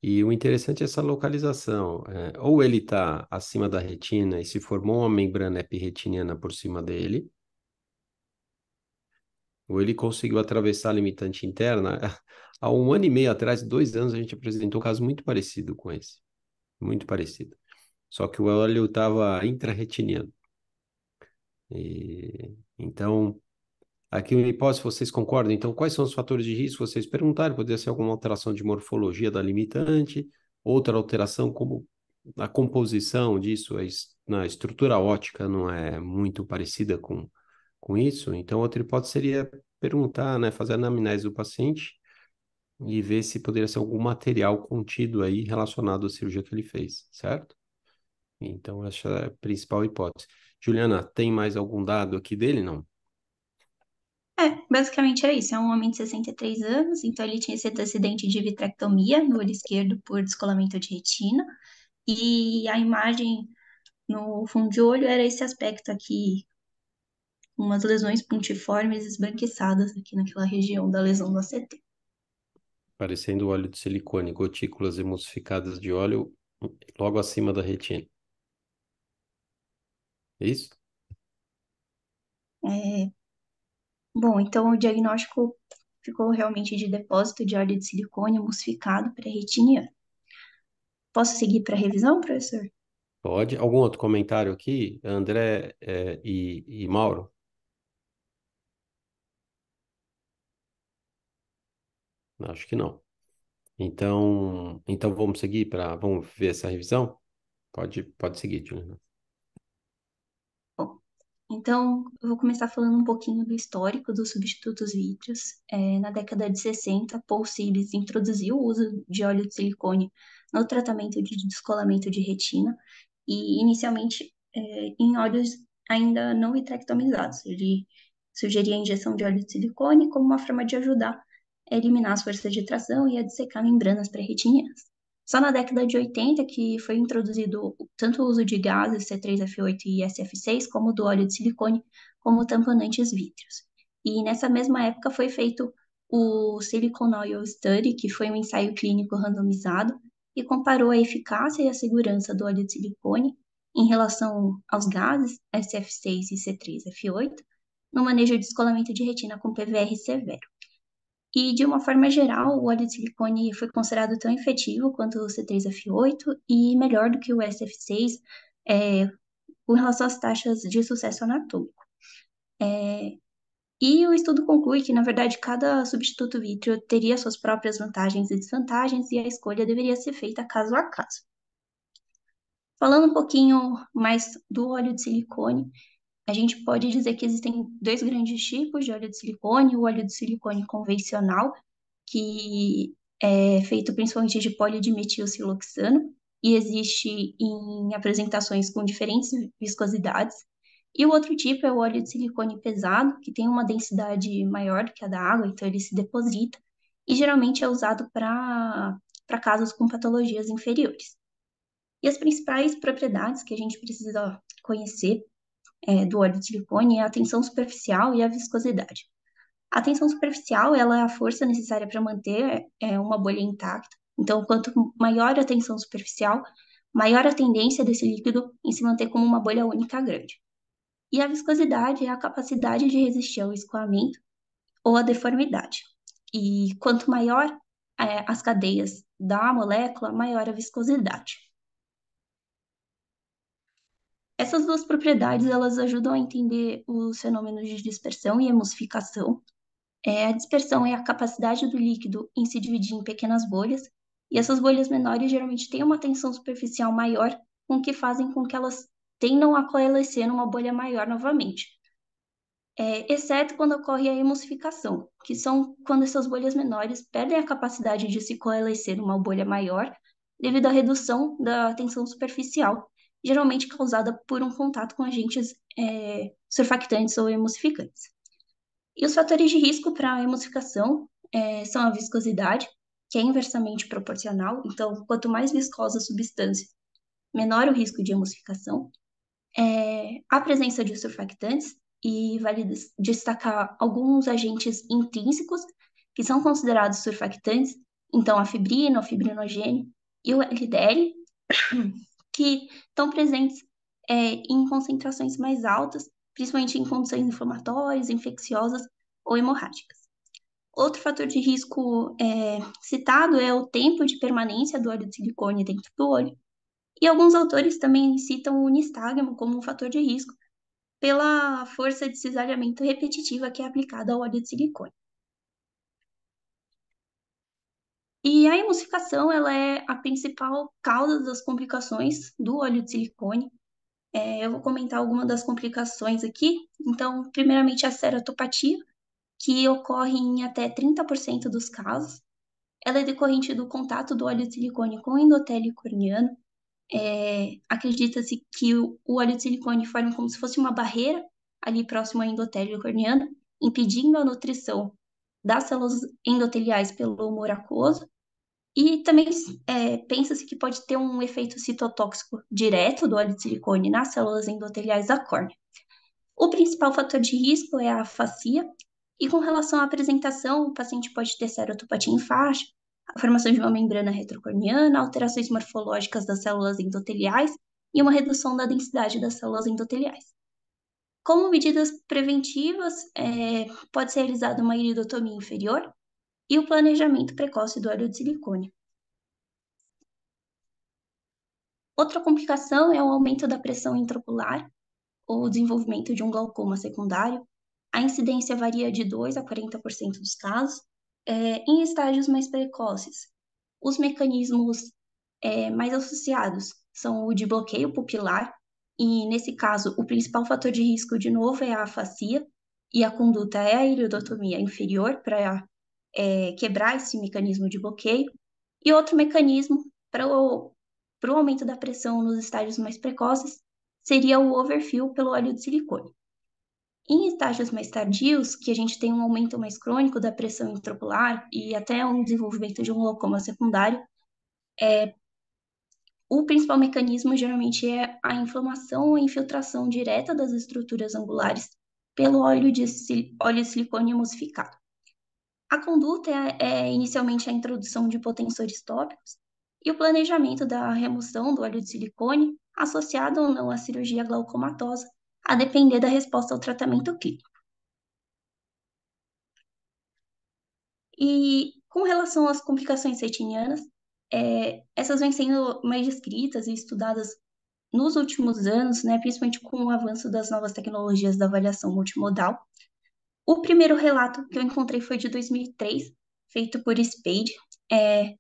E o interessante é essa localização. É, ou ele está acima da retina e se formou uma membrana epirretiniana por cima dele, ou ele conseguiu atravessar a limitante interna. (laughs) Há um ano e meio atrás, dois anos, a gente apresentou um caso muito parecido com esse. Muito parecido. Só que o óleo estava intra-retiniano. E, então, aqui uma hipótese, vocês concordam? Então, quais são os fatores de risco? Vocês perguntaram, poderia ser alguma alteração de morfologia da limitante, outra alteração como a composição disso, a, na estrutura ótica não é muito parecida com, com isso. Então, outra hipótese seria perguntar, né, fazer a anamnese do paciente e ver se poderia ser algum material contido aí relacionado à cirurgia que ele fez, certo? Então, essa é a principal hipótese. Juliana, tem mais algum dado aqui dele? Não. É, basicamente era é isso. É um homem de 63 anos, então ele tinha sido acidente de vitrectomia no olho esquerdo por descolamento de retina. E a imagem no fundo de olho era esse aspecto aqui, umas lesões pontiformes esbranquiçadas aqui naquela região da lesão do ACT. Parecendo óleo de silicone, gotículas emulsificadas de óleo logo acima da retina. É isso? É, bom, então o diagnóstico ficou realmente de depósito de óleo de silicone emulsificado para retiniano Posso seguir para a revisão, professor? Pode. Algum outro comentário aqui, André é, e, e Mauro? Acho que não. Então, então vamos seguir para vamos ver essa revisão? Pode, pode seguir, Juliana. Então, eu vou começar falando um pouquinho do histórico dos substitutos vítreos. É, na década de 60, Paul Sillis introduziu o uso de óleo de silicone no tratamento de descolamento de retina e, inicialmente, é, em óleos ainda não vitrectomizados. Ele sugeria a injeção de óleo de silicone como uma forma de ajudar a eliminar as forças de tração e a dissecar membranas pré-retinianas. Só na década de 80 que foi introduzido tanto o uso de gases C3F8 e SF6, como do óleo de silicone, como tamponantes vítreos. E nessa mesma época foi feito o Silicon Oil Study, que foi um ensaio clínico randomizado, e comparou a eficácia e a segurança do óleo de silicone em relação aos gases SF6 e C3F8 no manejo de descolamento de retina com PVR severo. E, de uma forma geral, o óleo de silicone foi considerado tão efetivo quanto o C3F8 e melhor do que o SF6 é, com relação às taxas de sucesso anatômico. É, e o estudo conclui que, na verdade, cada substituto vítreo teria suas próprias vantagens e desvantagens e a escolha deveria ser feita caso a caso. Falando um pouquinho mais do óleo de silicone, a gente pode dizer que existem dois grandes tipos de óleo de silicone: o óleo de silicone convencional, que é feito principalmente de siloxano, e existe em apresentações com diferentes viscosidades. E o outro tipo é o óleo de silicone pesado, que tem uma densidade maior do que a da água, então ele se deposita e geralmente é usado para casos com patologias inferiores. E as principais propriedades que a gente precisa conhecer é, do óleo de silicone é a tensão superficial e a viscosidade. A tensão superficial ela é a força necessária para manter é, uma bolha intacta. Então, quanto maior a tensão superficial, maior a tendência desse líquido em se manter como uma bolha única grande. E a viscosidade é a capacidade de resistir ao escoamento ou à deformidade. E quanto maior é, as cadeias da molécula, maior a viscosidade. Essas duas propriedades elas ajudam a entender os fenômenos de dispersão e emulsificação. É, a dispersão é a capacidade do líquido em se dividir em pequenas bolhas, e essas bolhas menores geralmente têm uma tensão superficial maior, com o que fazem com que elas tendam a coalescer numa bolha maior novamente. É, exceto quando ocorre a emulsificação, que são quando essas bolhas menores perdem a capacidade de se coalescer numa bolha maior devido à redução da tensão superficial, geralmente causada por um contato com agentes é, surfactantes ou emulsificantes. E os fatores de risco para a emulsificação é, são a viscosidade, que é inversamente proporcional, então, quanto mais viscosa a substância, menor o risco de emulsificação, é, a presença de surfactantes, e vale destacar alguns agentes intrínsecos, que são considerados surfactantes, então a fibrina, o fibrinogênio e o LDL, que estão presentes é, em concentrações mais altas, principalmente em condições inflamatórias, infecciosas ou hemorrágicas. Outro fator de risco é, citado é o tempo de permanência do óleo de silicone dentro do olho. E alguns autores também citam o nistagmo como um fator de risco pela força de cisalhamento repetitiva que é aplicada ao óleo de silicone. E a emulsificação, ela é a principal causa das complicações do óleo de silicone. É, eu vou comentar algumas das complicações aqui. Então, primeiramente, a ceratopatia, que ocorre em até 30% dos casos. Ela é decorrente do contato do óleo de silicone com o endotélio corneano. É, Acredita-se que o, óleo de silicone forma como se fosse uma barreira ali próximo ao endotélio corneano, impedindo a nutrição das células endoteliais pelo humor aquoso. E também é, pensa-se que pode ter um efeito citotóxico direto do óleo de silicone nas células endoteliais da córnea. O principal fator de risco é a afasia, e com relação à apresentação, o paciente pode ter serotopatia em faixa, a formação de uma membrana retrocorniana, alterações morfológicas das células endoteliais e uma redução da densidade das células endoteliais. Como medidas preventivas, é, pode ser realizada uma iridotomia inferior e o planejamento precoce do óleo de silicone. Outra complicação é o aumento da pressão intraocular, o desenvolvimento de um glaucoma secundário. A incidência varia de 2 a 40% dos casos, é, em estágios mais precoces. Os mecanismos é, mais associados são o de bloqueio pupilar, e nesse caso, o principal fator de risco, de novo, é a afasia, e a conduta é a iridotomia inferior para é, quebrar esse mecanismo de bloqueio, e outro mecanismo para o para o aumento da pressão nos estágios mais precoces seria o overfill pelo óleo de silicone. Em estágios mais tardios, que a gente tem um aumento mais crônico da pressão intraocular e até um desenvolvimento de um glaucoma secundário, é, o principal mecanismo geralmente é a inflamação ou infiltração direta das estruturas angulares pelo óleo de, óleo de silicone emulsificado. A conduta é, é, inicialmente a introdução de potensores tópicos e o planejamento da remoção do óleo de silicone associado ou não à cirurgia glaucomatosa, a depender da resposta ao tratamento clínico. E com relação às complicações retinianas, é, essas vêm sendo mais descritas e estudadas nos últimos anos, né, principalmente com o avanço das novas tecnologias da avaliação multimodal. O primeiro relato que eu encontrei foi de 2003, feito por Spade. É,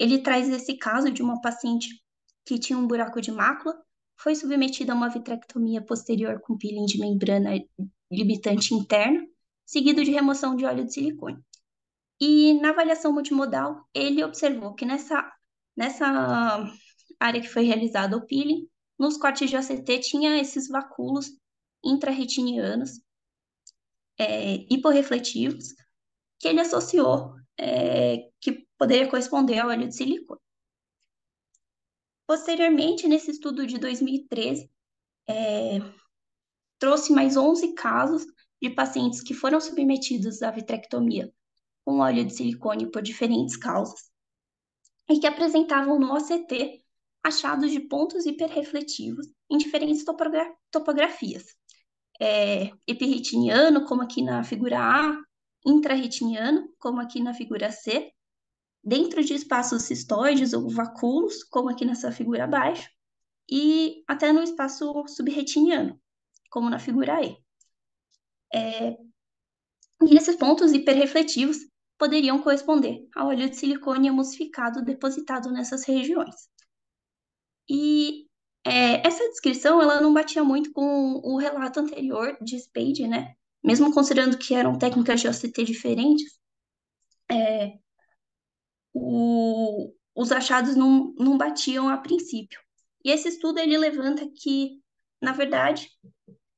ele traz esse caso de uma paciente que tinha um buraco de mácula, foi submetida a uma vitrectomia posterior com peeling de membrana limitante interna, seguido de remoção de óleo de silicone. E na avaliação multimodal, ele observou que nessa, nessa área que foi realizada o peeling, nos cortes de OCT tinha esses vacúolos intraretinianos é, hiporrefletivos, que ele associou é, que poderia corresponder ao óleo de silicone. Posteriormente, nesse estudo de 2013, é, trouxe mais 11 casos de pacientes que foram submetidos à vitrectomia com óleo de silicone por diferentes causas e que apresentavam no OCT achados de pontos hiperrefletivos em diferentes topogra topografias. É, epirretiniano, como aqui na figura A, intraretiniano como aqui na figura C, dentro de espaços cistoides ou vacúolos, como aqui nessa figura abaixo, e até no espaço subretiniano, como na figura E. É, e esses pontos hiperrefletivos poderiam corresponder ao óleo de silicone emulsificado depositado nessas regiões. E é, essa descrição ela não batia muito com o relato anterior de Spade, né? Mesmo considerando que eram técnicas de OCT diferentes, é, o, os achados não, não batiam a princípio. E esse estudo ele levanta que, na verdade,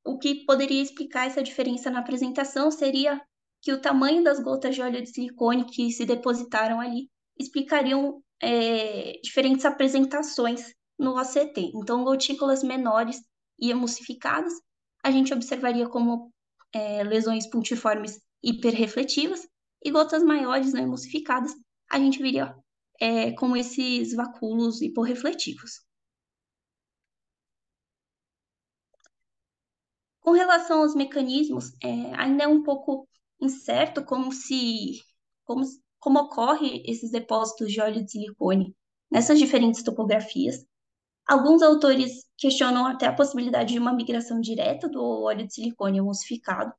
o que poderia explicar essa diferença na apresentação seria que o tamanho das gotas de óleo de silicone que se depositaram ali explicariam é, diferentes apresentações no OCT. Então, gotículas menores e emulsificadas, a gente observaria como é, lesões pontiformes hiperrefletivas, e gotas maiores não né, emulsificadas, a gente viria é, como esses vacúolos hiporrefletivos. Com relação aos mecanismos, é, ainda é um pouco incerto como se como, como ocorre esses depósitos de óleo de silicone nessas diferentes topografias. Alguns autores questionam até a possibilidade de uma migração direta do óleo de silicone emulsificado.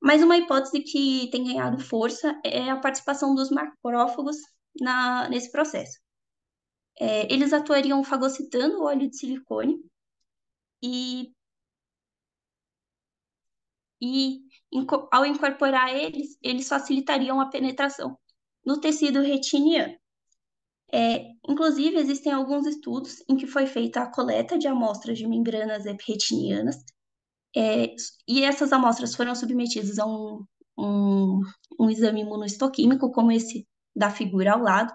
Mas uma hipótese que tem ganhado força é a participação dos macrófagos na, nesse processo. É, eles atuariam fagocitando o óleo de silicone e, e ao incorporar eles, eles facilitariam a penetração no tecido retiniano. É, inclusive, existem alguns estudos em que foi feita a coleta de amostras de membranas epiretinianas é, e essas amostras foram submetidas a um, um, um exame imunoistoquímico, como esse da figura ao lado,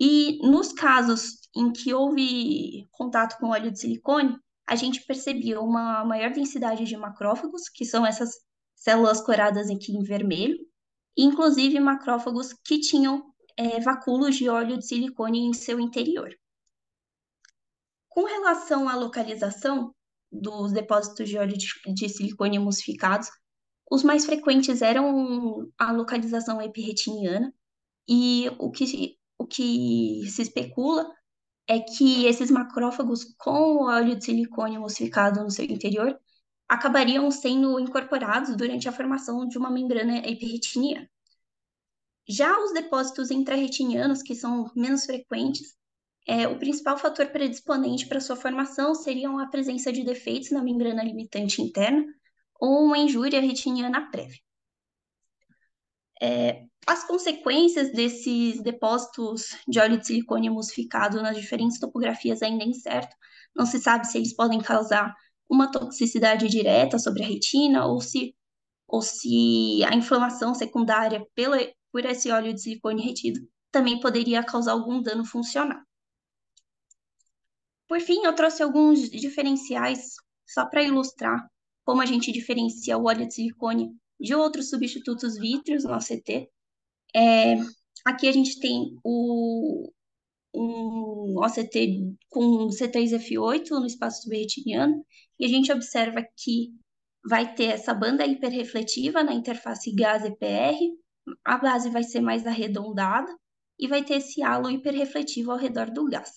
e nos casos em que houve contato com óleo de silicone, a gente percebia uma maior densidade de macrófagos, que são essas células coradas aqui em vermelho, inclusive macrófagos que tinham é, vacúolos de óleo de silicone em seu interior. Com relação à localização dos depósitos de óleo de, de silicone emulsificados, os mais frequentes eram a localização epirretiniana, e o que, o que se especula é que esses macrófagos com óleo de silicone emulsificado no seu interior acabariam sendo incorporados durante a formação de uma membrana hiperretiniana. Já os depósitos intraretinianos, que são menos frequentes, é, o principal fator predisponente para sua formação seriam a presença de defeitos na membrana limitante interna ou uma injúria retiniana prévia. É, as consequências desses depósitos de óleo de silicone emulsificado nas diferentes topografias ainda é incerto. Não se sabe se eles podem causar uma toxicidade direta sobre a retina ou se, ou se a inflamação secundária pela, por esse óleo de silicone retido também poderia causar algum dano funcional. Por fim, eu trouxe alguns diferenciais só para ilustrar como a gente diferencia o óleo de silicone de outros substitutos vítreos no ACT. É, aqui a gente tem o, um OCT com C3F8 no espaço subretiniano, e a gente observa que vai ter essa banda hiperrefletiva na interface gás-EPR, a base vai ser mais arredondada e vai ter esse halo hiperrefletivo ao redor do gás.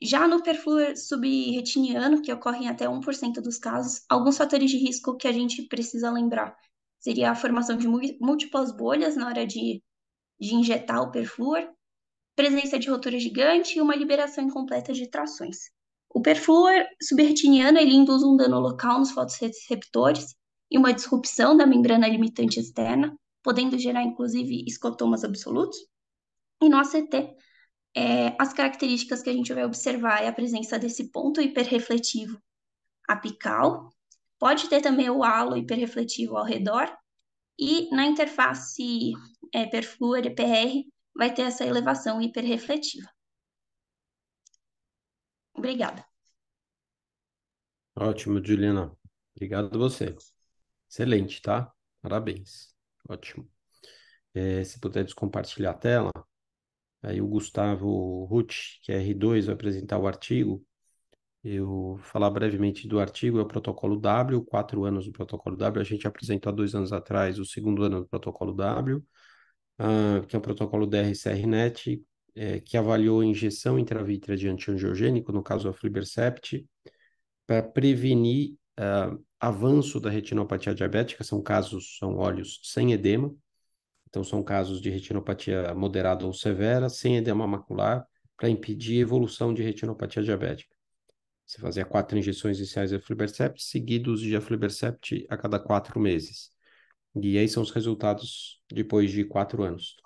Já no perfluor subretiniano, que ocorre em até 1% dos casos, alguns fatores de risco que a gente precisa lembrar seria a formação de múltiplas bolhas na hora de, de injetar o perfluor, presença de rotura gigante e uma liberação incompleta de trações. O perfluor subertiniano ele induz um dano local nos fotoreceptores e uma disrupção da membrana limitante externa, podendo gerar inclusive escotomas absolutos. E no ACT, é, as características que a gente vai observar é a presença desse ponto hiperrefletivo apical, pode ter também o halo hiperrefletivo ao redor, e na interface é, perfluor EPR, vai ter essa elevação hiperrefletiva. Obrigada. Ótimo, Juliana. Obrigado a você. Excelente, tá? Parabéns. Ótimo. É, se pudermos compartilhar a tela, aí o Gustavo Ruth, que é R2, vai apresentar o artigo. Eu falar brevemente do artigo, é o protocolo W, quatro anos do protocolo W. A gente apresentou há dois anos atrás o segundo ano do protocolo W uh, que é um protocolo DRCR-NET, é, eh, que avaliou a injeção intravítrea de antiangiogênico, no caso aflibercept, para prevenir uh, avanço da retinopatia diabética, são casos, são olhos sem edema, então são casos de retinopatia moderada ou severa, sem edema macular, para impedir evolução de retinopatia diabética. Você fazia quatro injeções iniciais de aflibercept, seguidos de aflibercept a cada quatro meses. E aí são os resultados depois de quatro anos.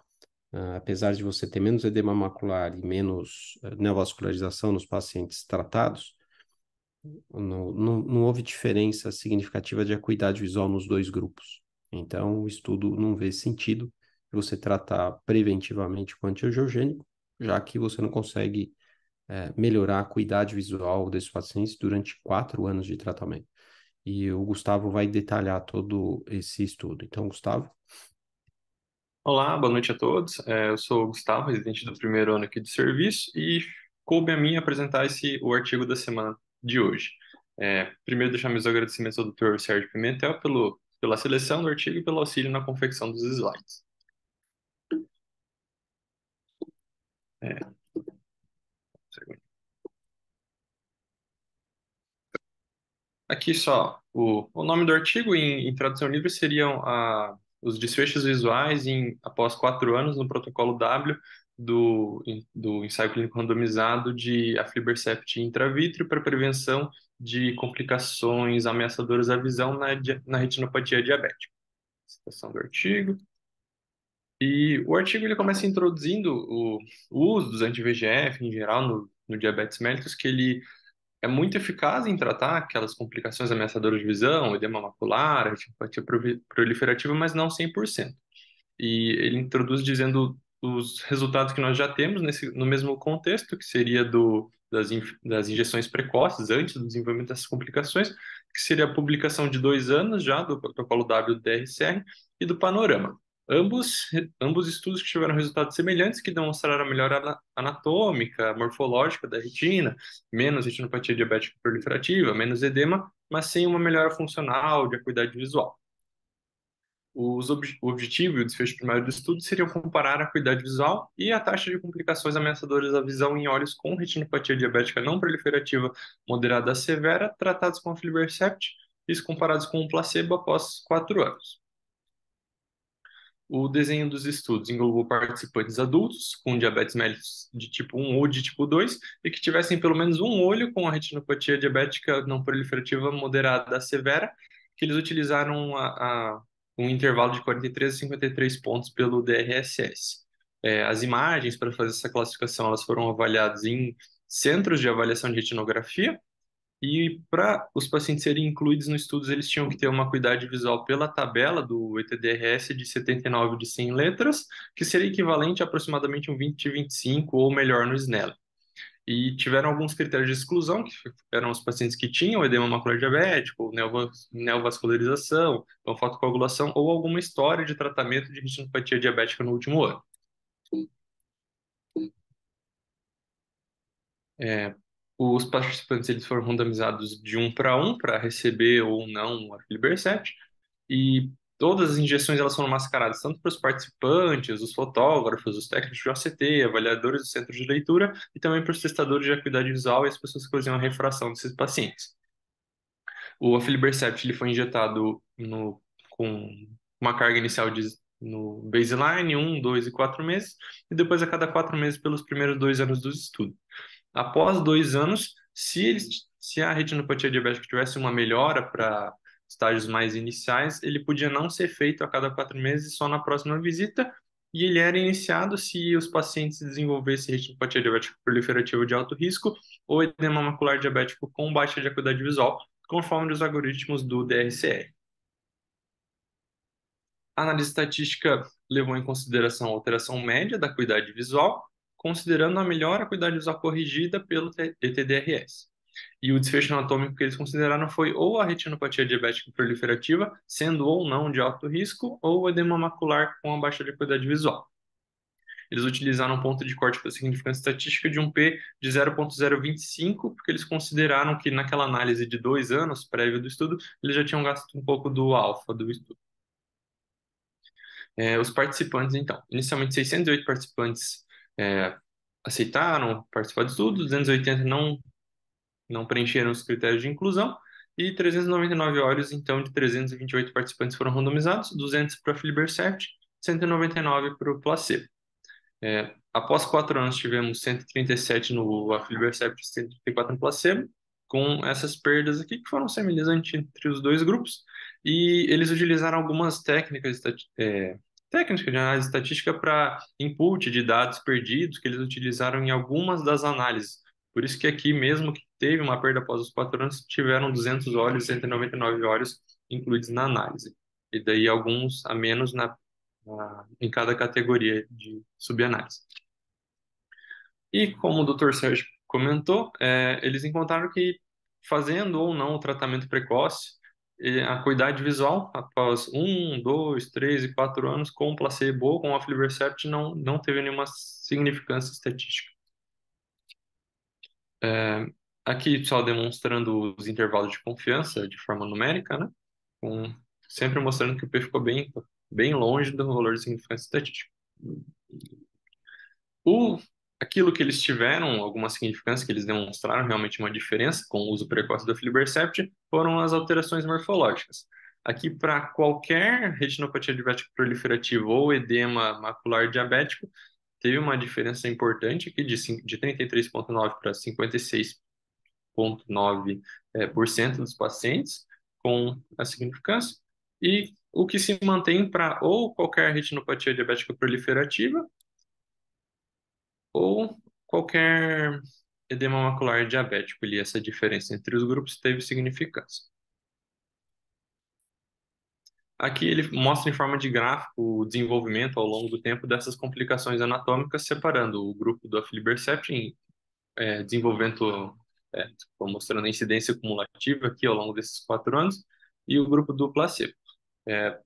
Uh, apesar de você ter menos edema macular e menos uh, neovascularização nos pacientes tratados, não, não, houve diferença significativa de acuidade visual nos dois grupos. Então, o estudo não vê sentido você tratar preventivamente com antiangiogênico, já que você não consegue é, melhorar a acuidade visual desses pacientes durante quatro anos de tratamento e o Gustavo vai detalhar todo esse estudo. Então, Gustavo. Olá, boa noite a todos. É, eu sou o Gustavo, residente do primeiro ano aqui de serviço, e coube a mim apresentar esse, o artigo da semana de hoje. É, primeiro, deixar meus agradecimentos ao Dr. Sérgio Pimentel pelo, pela seleção do artigo e pelo auxílio na confecção dos slides. É, Aqui só, o, o nome do artigo em, em tradução livre seriam a, os desfechos visuais em, após quatro anos no protocolo W do, do ensaio clínico randomizado de aflibercept intravítreo para prevenção de complicações ameaçadoras à visão na, na retinopatia diabética. Citação do artigo. E o artigo ele começa introduzindo o, o uso dos anti-VGF em geral no, no diabetes mellitus, que ele é muito eficaz em tratar aquelas complicações ameaçadoras de visão, edema macular, retinopati proliferativa, mas não 100%. E ele introduz dizendo os resultados que nós já temos nesse, no mesmo contexto, que seria do, das, in, das injeções precoces, antes do desenvolvimento dessas complicações, que seria a publicação de dois anos já do protocolo WDRCR e do panorama. Ambos, ambos estudos que tiveram resultados semelhantes, que demonstraram a melhora anatômica, morfológica da retina, menos retinopatia diabética proliferativa, menos edema, mas sem uma melhora funcional de acuidade visual. Os ob o objetivo e o desfecho primário do estudo seriam comparar a acuidade visual e a taxa de complicações ameaçadoras da visão em olhos com retinopatia diabética não proliferativa moderada a severa, tratados com aflibercept, isso comparados com o placebo após 4 anos. O desenho dos estudos englobou participantes adultos com diabetes mellitus de tipo 1 ou de tipo 2 e que tivessem pelo menos um olho com a retinopatia diabética não proliferativa moderada a severa, que eles utilizaram a, a, um intervalo de 43 a 53 pontos pelo DRSS. É, as imagens para fazer essa classificação elas foram avaliadas em centros de avaliação de retinografia e para os pacientes serem incluídos nos estudos, eles tinham que ter uma acuidade visual pela tabela do ETDRS de 79 de 100 letras, que seria equivalente a aproximadamente um 20 de 25 ou melhor no SNELL. E tiveram alguns critérios de exclusão, que eram os pacientes que tinham edema macular diabético, neovascularização, fato fotocoagulação, ou alguma história de tratamento de retinopatia diabética no último ano. É, os participantes eles foram randomizados de um para um para receber ou não o Berset. E todas as injeções elas foram mascaradas tanto para os participantes, os fotógrafos, os técnicos de OCT, avaliadores do centro de leitura e também para os testadores de acuidade visual e as pessoas que faziam a refração desses pacientes. O afilibercept ele foi injetado no, com uma carga inicial de, no baseline, um, dois e quatro meses, e depois a cada quatro meses pelos primeiros dois anos do estudo após dois anos, se, se a retinopatia diabética tivesse uma melhora para estágios mais iniciais, ele podia não ser feito a cada quatro meses, só na próxima visita, e ele era iniciado se os pacientes desenvolvessem retinopatia diabética proliferativa de alto risco ou edema macular diabético com baixa de acuidade visual, conforme os algoritmos do DRCR. A análise estatística levou em consideração a alteração média da acuidade visual, considerando a melhora cuidadosa corrigida pelo ETDRS. E o desfecho anatômico que eles consideraram foi ou a retinopatia diabética proliferativa, sendo ou não de alto risco, ou o edema macular com a baixa adequidade visual. Eles utilizaram um ponto de corte com significância estatística de um P de 0.025, porque eles consideraram que naquela análise de dois anos prévia do estudo, eles já tinham gasto um pouco do alfa do estudo. É, os participantes, então. Inicialmente, 608 participantes é, aceitaram participar de tudo, 280 não, não preencheram os critérios de inclusão, e 399 horas então, de 328 participantes foram randomizados, 200 para Filibert 199 para o placebo. É, após quatro anos, tivemos 137 no aflibercept e 134 no placebo, com essas perdas aqui, que foram semelhantes entre os dois grupos, e eles utilizaram algumas técnicas é, técnica de análise estatística para input de dados perdidos que eles utilizaram em algumas das análises. Por isso que aqui, mesmo que teve uma perda após os quatro anos, tiveram 200 olhos, 199 olhos incluídos na análise. E daí alguns a menos na, na em cada categoria de subanálise. E como o Dr. Sérgio comentou, é, eles encontraram que fazendo ou não o tratamento precoce, a acuidade visual após um, dois, três e quatro anos com o placebo ou com o aflibercept não, não teve nenhuma significância estatística. É, aqui só demonstrando os intervalos de confiança de forma numérica, né? Com, sempre mostrando que o P ficou bem, bem longe do valor de significância estatística. O aquilo que eles tiveram, alguma significância que eles demonstraram realmente uma diferença com o uso precoce do aflibercept, foram as alterações morfológicas. Aqui, para qualquer retinopatia diabética proliferativa ou edema macular diabético, teve uma diferença importante aqui de, de 33,9% para 56,9% é, por cento dos pacientes com a significância. E o que se mantém para ou qualquer retinopatia diabética proliferativa ou qualquer edema macular diabético. E essa diferença entre os grupos teve significância. Aqui ele mostra em forma de gráfico o desenvolvimento ao longo do tempo dessas complicações anatômicas, separando o grupo do aflibercept, é, desenvolvendo, é, mostrando a incidência cumulativa aqui ao longo desses quatro anos, e o grupo do placebo. É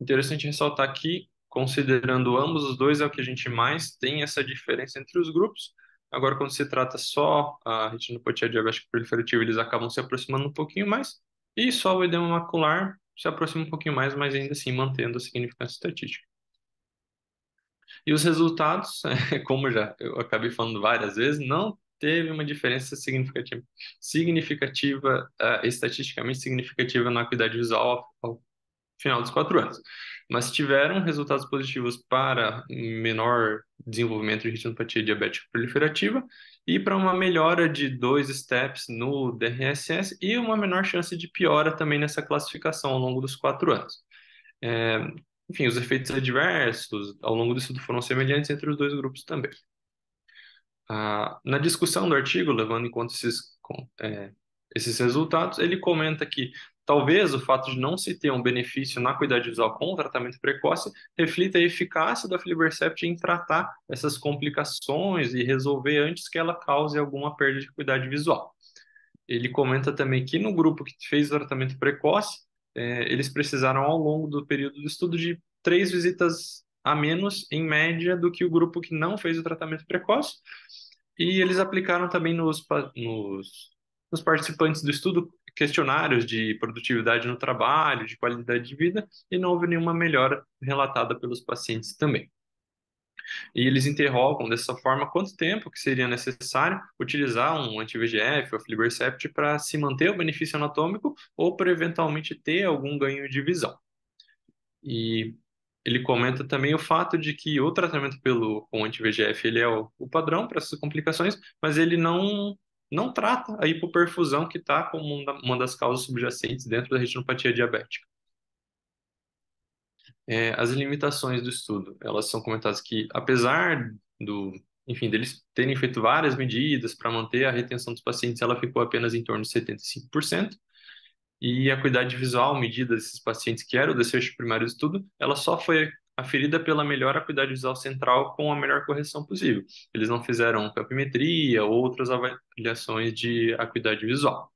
interessante ressaltar aqui considerando ambos os dois, é o que a gente mais tem essa diferença entre os grupos. Agora, quando se trata só a retinopatia diabética proliferativa, eles acabam se aproximando um pouquinho mais, e só o edema macular se aproxima um pouquinho mais, mas ainda assim mantendo a significância estatística. E os resultados, (laughs) como já eu acabei falando várias vezes, não teve uma diferença significativa, significativa uh, estatisticamente significativa na acuidade visual ao, ao final dos quatro anos mas tiveram resultados positivos para menor desenvolvimento de retinopatia diabética proliferativa e para uma melhora de dois steps no DRSS e uma menor chance de piora também nessa classificação ao longo dos quatro anos. É, enfim, os efeitos adversos ao longo do estudo foram semelhantes entre os dois grupos também. Ah, na discussão do artigo, levando em conta esses, é, esses resultados, ele comenta que Talvez o fato de não se ter um benefício na cuidade visual com o tratamento precoce reflita a eficácia da Flibercept em tratar essas complicações e resolver antes que ela cause alguma perda de cuidade visual. Ele comenta também que no grupo que fez o tratamento precoce, é, eles precisaram ao longo do período do estudo de três visitas a menos, em média, do que o grupo que não fez o tratamento precoce. E eles aplicaram também nos, nos, nos participantes do estudo questionários de produtividade no trabalho, de qualidade de vida, e não houve nenhuma melhora relatada pelos pacientes também. E eles interrogam dessa forma quanto tempo que seria necessário utilizar um anti-VGF ou aflibercept para se manter o benefício anatômico ou para eventualmente ter algum ganho de visão. E ele comenta também o fato de que o tratamento pelo com anti-VGF é o, o padrão para essas complicações, mas ele não não trata a hipoperfusão que está como uma das causas subjacentes dentro da retinopatia diabética. É, as limitações do estudo, elas são comentadas que, apesar do, enfim, deles terem feito várias medidas para manter a retenção dos pacientes, ela ficou apenas em torno de 75%, e a cuidade visual medida desses pacientes, que era o desfecho primário do estudo, ela só foi aferida pela melhor acuidade visual central com a melhor correção possível. Eles não fizeram capimetria ou outras avaliações de acuidade visual.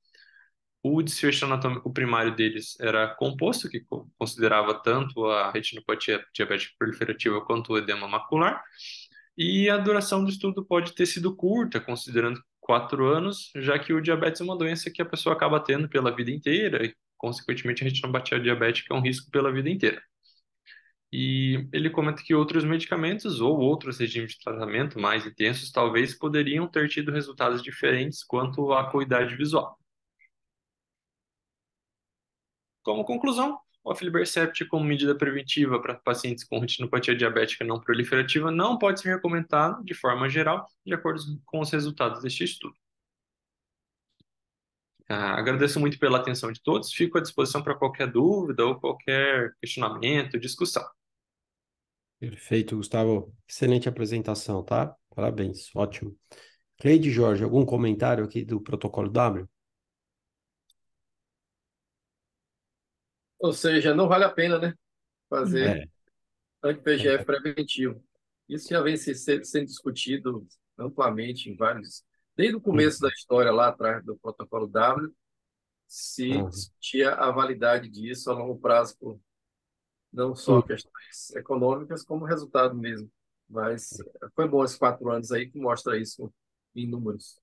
O desfecho anatômico primário deles era composto, que considerava tanto a retinopatia diabética proliferativa quanto o edema macular, e a duração do estudo pode ter sido curta, considerando quatro anos, já que o diabetes é uma doença que a pessoa acaba tendo pela vida inteira, e, consequentemente, a retinopatia diabética é um risco pela vida inteira. E ele comenta que outros medicamentos ou outros regimes de tratamento mais intensos talvez poderiam ter tido resultados diferentes quanto à acuidade visual. Como conclusão, o aflibercept como medida preventiva para pacientes com retinopatia diabética não proliferativa não pode ser recomendado de forma geral, de acordo com os resultados deste estudo. Ah, agradeço muito pela atenção de todos, fico à disposição para qualquer dúvida ou qualquer questionamento, discussão. Perfeito, Gustavo. Excelente apresentação, tá? Parabéns, ótimo. Cleide Jorge, algum comentário aqui do protocolo W? Ou seja, não vale a pena, né? Fazer é. anti-PGF é. preventivo. Isso já vem sendo discutido amplamente em vários. Desde o uhum. começo da história, lá atrás do protocolo W, se tinha uhum. discutia a validade disso a longo prazo por não só Sim. questões econômicas, como resultado mesmo. Mas foi bom esses quatro anos aí que mostra isso em números.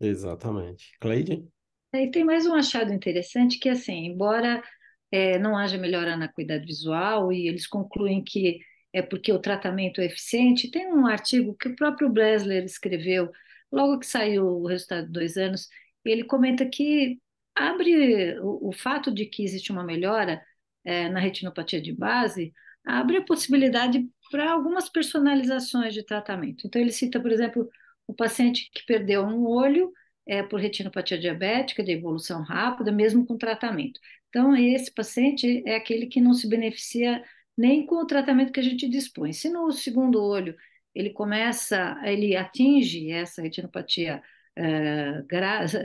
Exatamente. Cleide? É, e tem mais um achado interessante que, assim, embora é, não haja melhora na cuidado visual e eles concluem que é porque o tratamento é eficiente, tem um artigo que o próprio Bresler escreveu logo que saiu o resultado de dois anos, ele comenta que abre o, o fato de que existe uma melhora é, na retinopatia de base, abre a possibilidade para algumas personalizações de tratamento. Então, ele cita, por exemplo, o paciente que perdeu um olho é, por retinopatia diabética, de evolução rápida, mesmo com tratamento. Então, esse paciente é aquele que não se beneficia nem com o tratamento que a gente dispõe. Se no segundo olho ele começa, ele atinge essa retinopatia é,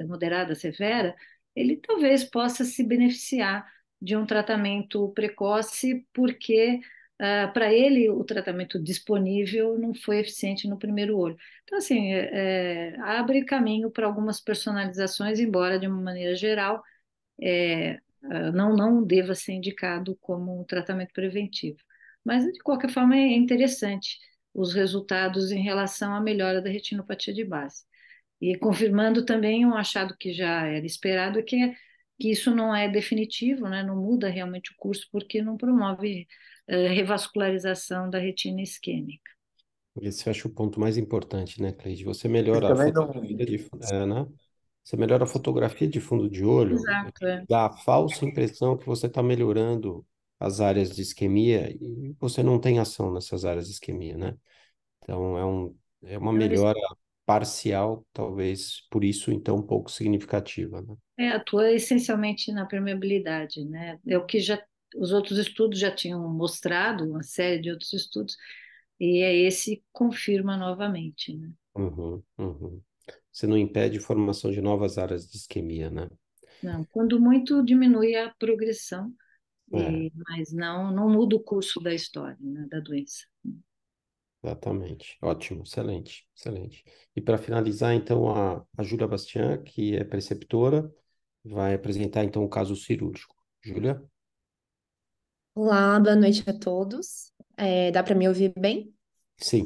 moderada, severa, ele talvez possa se beneficiar de um tratamento precoce, porque uh, ah, para ele o tratamento disponível não foi eficiente no primeiro olho. Então, assim, é, é, abre caminho para algumas personalizações, embora de uma maneira geral é, ah, não, não deva ser indicado como um tratamento preventivo. Mas, de qualquer forma, é interessante os resultados em relação à melhora da retinopatia de base. E confirmando também um achado que já era esperado, que é que isso não é definitivo, né? não muda realmente o curso, porque não promove uh, revascularização da retina isquêmica. Esse eu acho o ponto mais importante, né, Cleide? Você melhora a fotografia não... de, é, né? Você melhora a fotografia de fundo de olho, Exato, é. dá a falsa impressão que você está melhorando as áreas de isquemia e você não tem ação nessas áreas de isquemia, né? Então é, um, é uma melhora parcial, talvez por isso então pouco significativa, né? É, atua essencialmente na permeabilidade, né? É o que já os outros estudos já tinham mostrado, uma série de outros estudos, e é esse que confirma novamente, né? Uhum, uhum. Você não impede formação de novas áreas de isquemia, né? Não, quando muito diminui a progressão, é. e, mas não, não muda o curso da história, né, da doença. Exatamente. Ótimo, excelente, excelente. E para finalizar, então, a, a Júlia Bastian, que é preceptora, vai apresentar então o caso cirúrgico. Júlia? Olá, boa noite a todos. É, dá para me ouvir bem? Sim.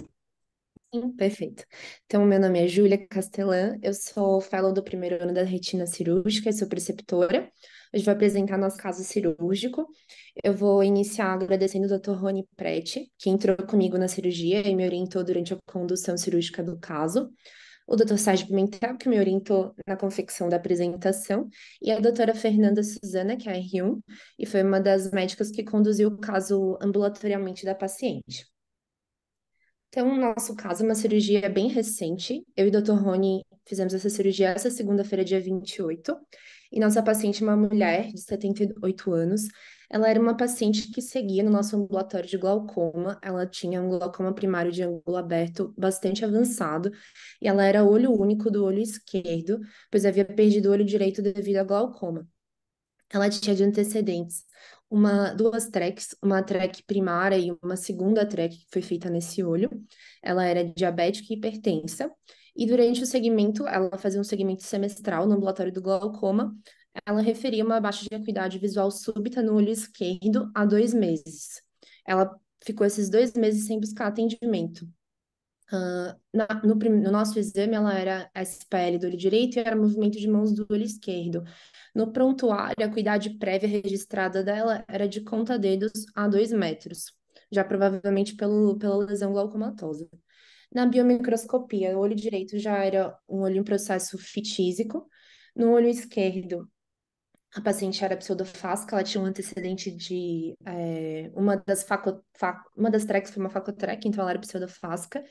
Sim, perfeito. Então, meu nome é Júlia Castelã, eu sou fellow do primeiro ano da retina cirúrgica e sou preceptora. Hoje vou apresentar nosso caso cirúrgico. Eu vou iniciar agradecendo o Dr. Rony Prete, que entrou comigo na cirurgia e me orientou durante a condução cirúrgica do caso o Dr. Sérgio Pimentel, que me orientou na confecção da apresentação, e a doutora Fernanda Suzana, que é a R1, e foi uma das médicas que conduziu o caso ambulatorialmente da paciente. Então, o nosso caso é uma cirurgia bem recente. Eu e o Dr. Rony fizemos essa cirurgia essa segunda-feira, dia 28, e nossa paciente é uma mulher de 78 anos, ela era uma paciente que seguia no nosso ambulatório de glaucoma. Ela tinha um glaucoma primário de ângulo aberto bastante avançado e ela era olho único do olho esquerdo, pois havia perdido o olho direito devido a glaucoma. Ela tinha de antecedentes uma, duas treques, uma treque primária e uma segunda treque que foi feita nesse olho. Ela era diabética e hipertensa. E durante o segmento, ela fazia um segmento semestral no ambulatório do glaucoma, ela referia uma baixa de acuidade visual súbita no olho esquerdo há dois meses. Ela ficou esses dois meses sem buscar atendimento. Uh, na, no, no, nosso exame, ela era SPL do olho direito e era movimento de mãos do olho esquerdo. No prontuário, a acuidade prévia registrada dela era de conta-dedos a dois metros, já provavelmente pelo, pela lesão glaucomatosa. Na biomicroscopia, o olho direito já era um olho em processo fitísico, no olho esquerdo, a paciente era pseudofásca. ela tinha um antecedente de. É, uma das faco, fa, uma das foi uma facotrec, então ela era pseudofásca.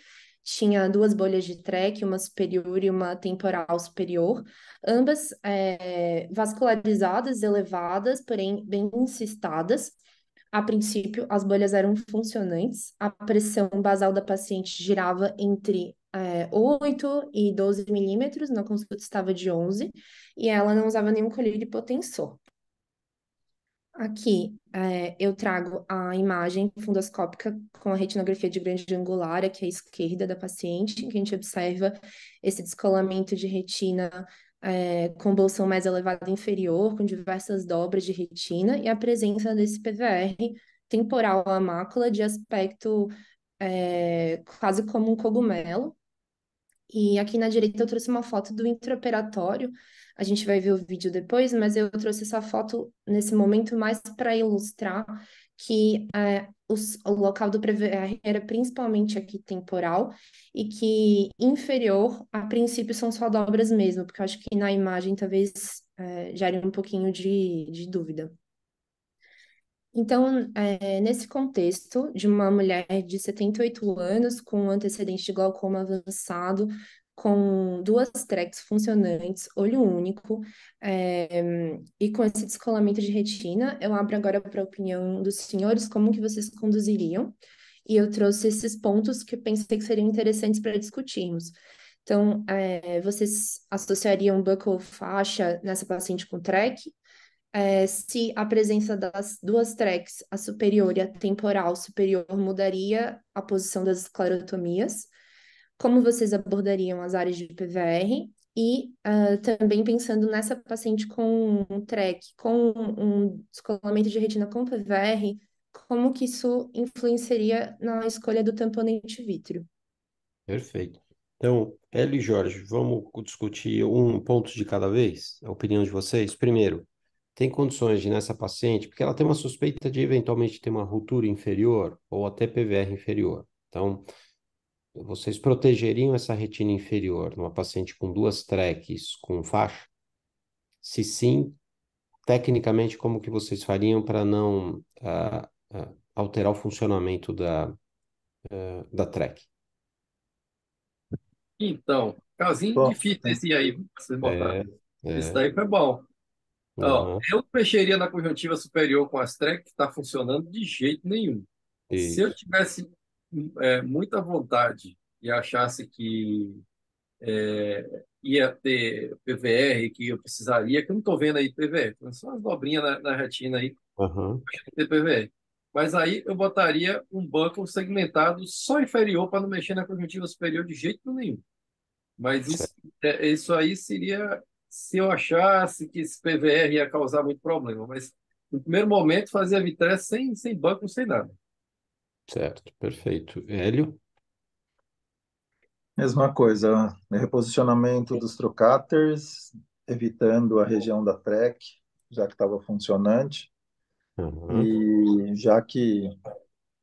Tinha duas bolhas de treque, uma superior e uma temporal superior, ambas é, vascularizadas, elevadas, porém bem incistadas. A princípio, as bolhas eram funcionantes, a pressão basal da paciente girava entre é, eh, 8 e 12 milímetros, na consulta estava de 11, e ela não usava nenhum colírio hipotensor. Aqui é, eu trago a imagem fundoscópica com a retinografia de grande angular, aqui à é esquerda da paciente, que a gente observa esse descolamento de retina é, com bolsão mais elevada inferior, com diversas dobras de retina, e a presença desse PVR temporal à mácula de aspecto é, quase como um cogumelo. E aqui na direita eu trouxe uma foto do intraoperatório, a gente vai ver o vídeo depois, mas eu trouxe essa foto nesse momento mais para ilustrar que é, os, o local do PVR era principalmente aqui temporal e que inferior, a princípio, são só dobras mesmo, porque eu acho que na imagem talvez é, gere um pouquinho de, de dúvida. Então, é, nesse contexto de uma mulher de 78 anos com antecedente de glaucoma avançado, com duas tracks funcionantes, olho único, é, e com esse descolamento de retina, eu abro agora para a opinião dos senhores como que vocês conduziriam, e eu trouxe esses pontos que pensei que seriam interessantes para discutirmos. Então, é, vocês associariam buckle faixa nessa paciente com track? É, se a presença das duas tracks, a superior e a temporal superior, mudaria a posição das esclerotomias? como vocês abordariam as áreas de PVR e uh, também pensando nessa paciente com um TREC, com um descolamento de retina com PVR, como que isso influenciaria na escolha do tamponente vítreo? Perfeito. Então, Hélio e Jorge, vamos discutir um ponto de cada vez, a opinião de vocês. Primeiro, tem condições de nessa paciente, porque ela tem uma suspeita de eventualmente ter uma ruptura inferior ou até PVR inferior. Então, vocês protegeriam essa retina inferior numa paciente com duas treques com faixa? Se sim, tecnicamente, como que vocês fariam para não uh, uh, alterar o funcionamento da, uh, da track? Então, casinho Bom. de esse aí, vocês botaram. É, é. daí foi bom. Então, eu mexeria na conjuntiva superior com as track que está funcionando de jeito nenhum. Isso. Se eu tivesse é, muita vontade e achasse que é, ia ter PVR, que eu precisaria, que eu não estou vendo aí PVR, são umas dobrinhas na, na retina aí, uhum. ter PVR. Mas aí eu botaria um banco segmentado só inferior para não mexer na conjuntiva superior de jeito nenhum. Mas isso, é, isso aí seria se eu achasse que esse PVR ia causar muito problema. Mas no primeiro momento fazia vitré sem, sem banco, sem nada. Certo, perfeito. Hélio? Mesma coisa, reposicionamento dos trocaters, evitando a região da track, já que estava funcionante. Uhum. E já que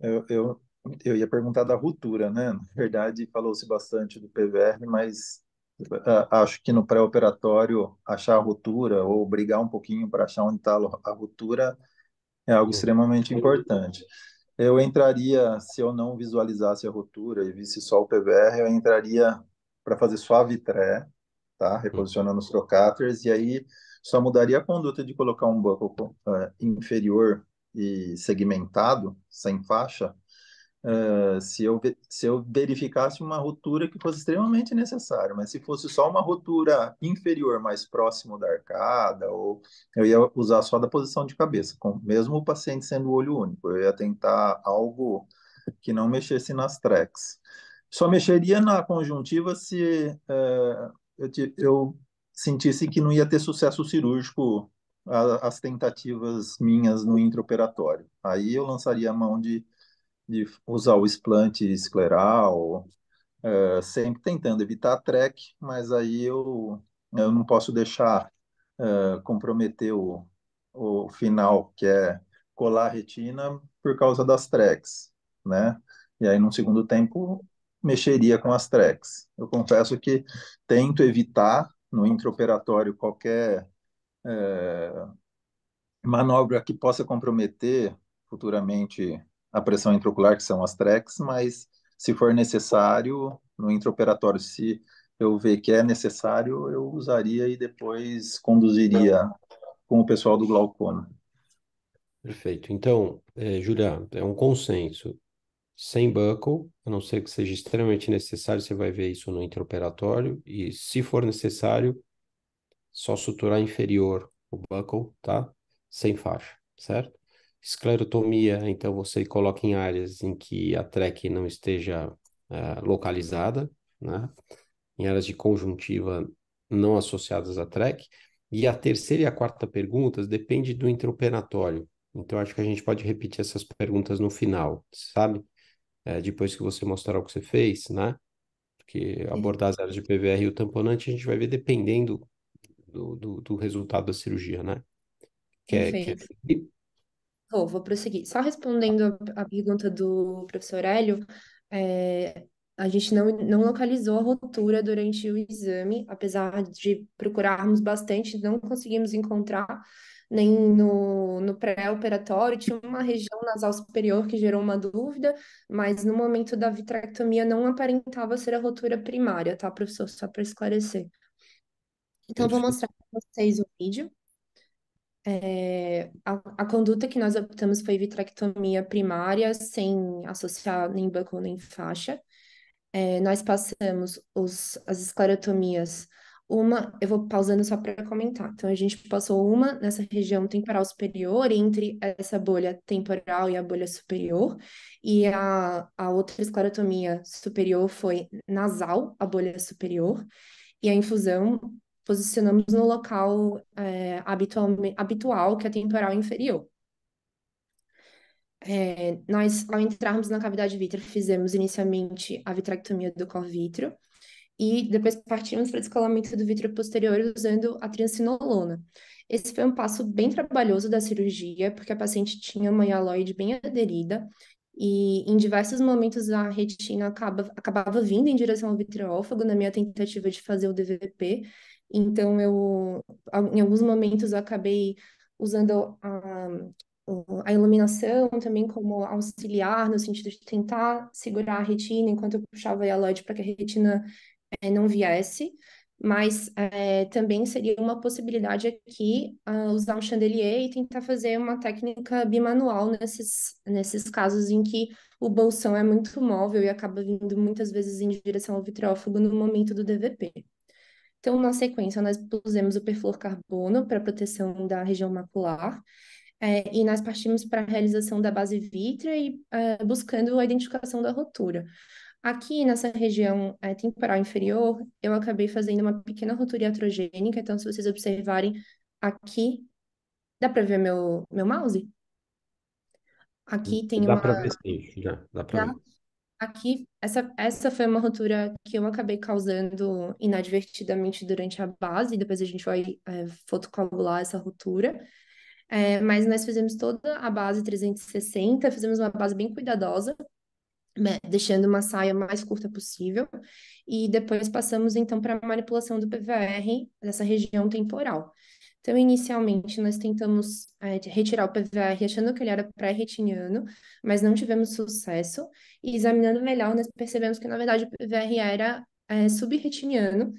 eu, eu, eu ia perguntar da ruptura, né? Na verdade, falou-se bastante do PVR, mas uh, acho que no pré-operatório achar a ruptura ou brigar um pouquinho para achar onde está a ruptura é algo extremamente importante eu entraria, se eu não visualizasse a rotura e visse só o PBR, eu entraria para fazer suave tré, tá? Reposicionando os trocaters, e aí só mudaria a conduta de colocar um buckle uh, inferior e segmentado, sem faixa, Uh, se, eu, se eu verificasse uma ruptura que fosse extremamente necessária, mas se fosse só uma ruptura inferior, mais próximo da arcada, ou eu ia usar só da posição de cabeça, com, mesmo o paciente sendo olho único, eu ia tentar algo que não mexesse nas tracks. Só mexeria na conjuntiva se uh, eu, eu, sentisse que não ia ter sucesso cirúrgico as tentativas minhas no intraoperatório. Aí eu lançaria a mão de de usar o explante escleral, é, sempre tentando evitar a track, mas aí eu, eu não posso deixar é, comprometer o, o final, que é colar a retina por causa das tracks, né? E aí, no segundo tempo, mexeria com as tracks. Eu confesso que tento evitar no intraoperatório qualquer é, manobra que possa comprometer futuramente a pressão intraocular, que são as TREX, mas se for necessário, no intraoperatório, se eu ver que é necessário, eu usaria e depois conduziria com o pessoal do glaucoma. Perfeito. Então, é, Julia, é um consenso. Sem buckle, a não ser que seja extremamente necessário, você vai ver isso no intraoperatório. E se for necessário, só suturar inferior o buckle, tá? Sem faixa, certo? Esclerotomia, então você coloca em áreas em que a TREC não esteja uh, localizada, né? em áreas de conjuntiva não associadas à TREC. E a terceira e a quarta perguntas depende do intraoperatório. Então, acho que a gente pode repetir essas perguntas no final, sabe? É, depois que você mostrar o que você fez, né? Porque abordar as áreas de PVR e o tamponante, a gente vai ver dependendo do, do, do resultado da cirurgia, né? Quer, é, é Vou, vou prosseguir. Só respondendo a, a pergunta do professor Hélio, é, a gente não, não localizou a rotura durante o exame, apesar de procurarmos bastante, não conseguimos encontrar nem no, no pré-operatório. Tinha uma região nasal superior que gerou uma dúvida, mas no momento da vitrectomia não aparentava ser a rotura primária, tá, professor? Só para esclarecer. Então, vou mostrar para vocês o vídeo. É, a, a, conduta que nós optamos foi vitrectomia primária, sem associar nem banco nem faixa. É, nós passamos os, as esclerotomias, uma, eu vou pausando só para comentar. Então, a gente passou uma nessa região temporal superior, entre essa bolha temporal e a bolha superior, e a, a outra esclerotomia superior foi nasal, a bolha superior, e a infusão posicionamos no local é, eh, habitual, habitual, que é temporal inferior. É, nós, ao entrarmos na cavidade vítreo, fizemos inicialmente a vitrectomia do cor vítreo e depois partimos para o descolamento do vítreo posterior usando a triancinolona. Esse foi um passo bem trabalhoso da cirurgia, porque a paciente tinha uma hialoide bem aderida e em diversos momentos a retina acaba, acabava vindo em direção ao vitreófago na minha tentativa de fazer o DVP então, eu, em alguns momentos, eu acabei usando a, a iluminação também como auxiliar, no sentido de tentar segurar a retina enquanto eu puxava a LED para que a retina é, não viesse. Mas é, também seria uma possibilidade aqui uh, usar um chandelier e tentar fazer uma técnica bimanual nesses, nesses casos em que o bolsão é muito móvel e acaba vindo muitas vezes em direção ao vitrófago no momento do DVP. Então, na sequência, nós pusemos o perfluorcarbono para proteção da região macular. É, e nós partimos para a realização da base vítrea e é, buscando a identificação da rotura. Aqui nessa região é, temporal inferior, eu acabei fazendo uma pequena rotura iatrogênica, então se vocês observarem aqui, dá para ver meu, meu mouse? Aqui hum, tem dá uma... Dá para ver sim, dá para ver. Aqui, essa, essa foi uma ruptura que eu acabei causando inadvertidamente durante a base, depois a gente vai é, essa ruptura. É, mas nós fizemos toda a base 360, fizemos uma base bem cuidadosa, né, deixando uma saia mais curta possível, e depois passamos então para a manipulação do PVR nessa região temporal. Então, inicialmente, nós tentamos é, retirar o PVR achando que ele era pré-retiniano, mas não tivemos sucesso. E examinando melhor, nós percebemos que, na verdade, o PVR era é, subretiniano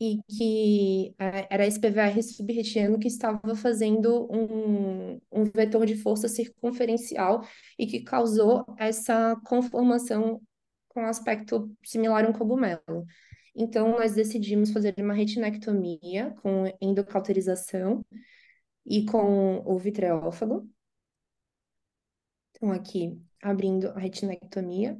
e que é, era esse PVR subretiniano que estava fazendo um, um vetor de força circunferencial e que causou essa conformação com aspecto similar a um cogumelo. Então, nós decidimos fazer uma retinectomia com endocauterização e com o vitreófago. Então, aqui, abrindo a retinectomia,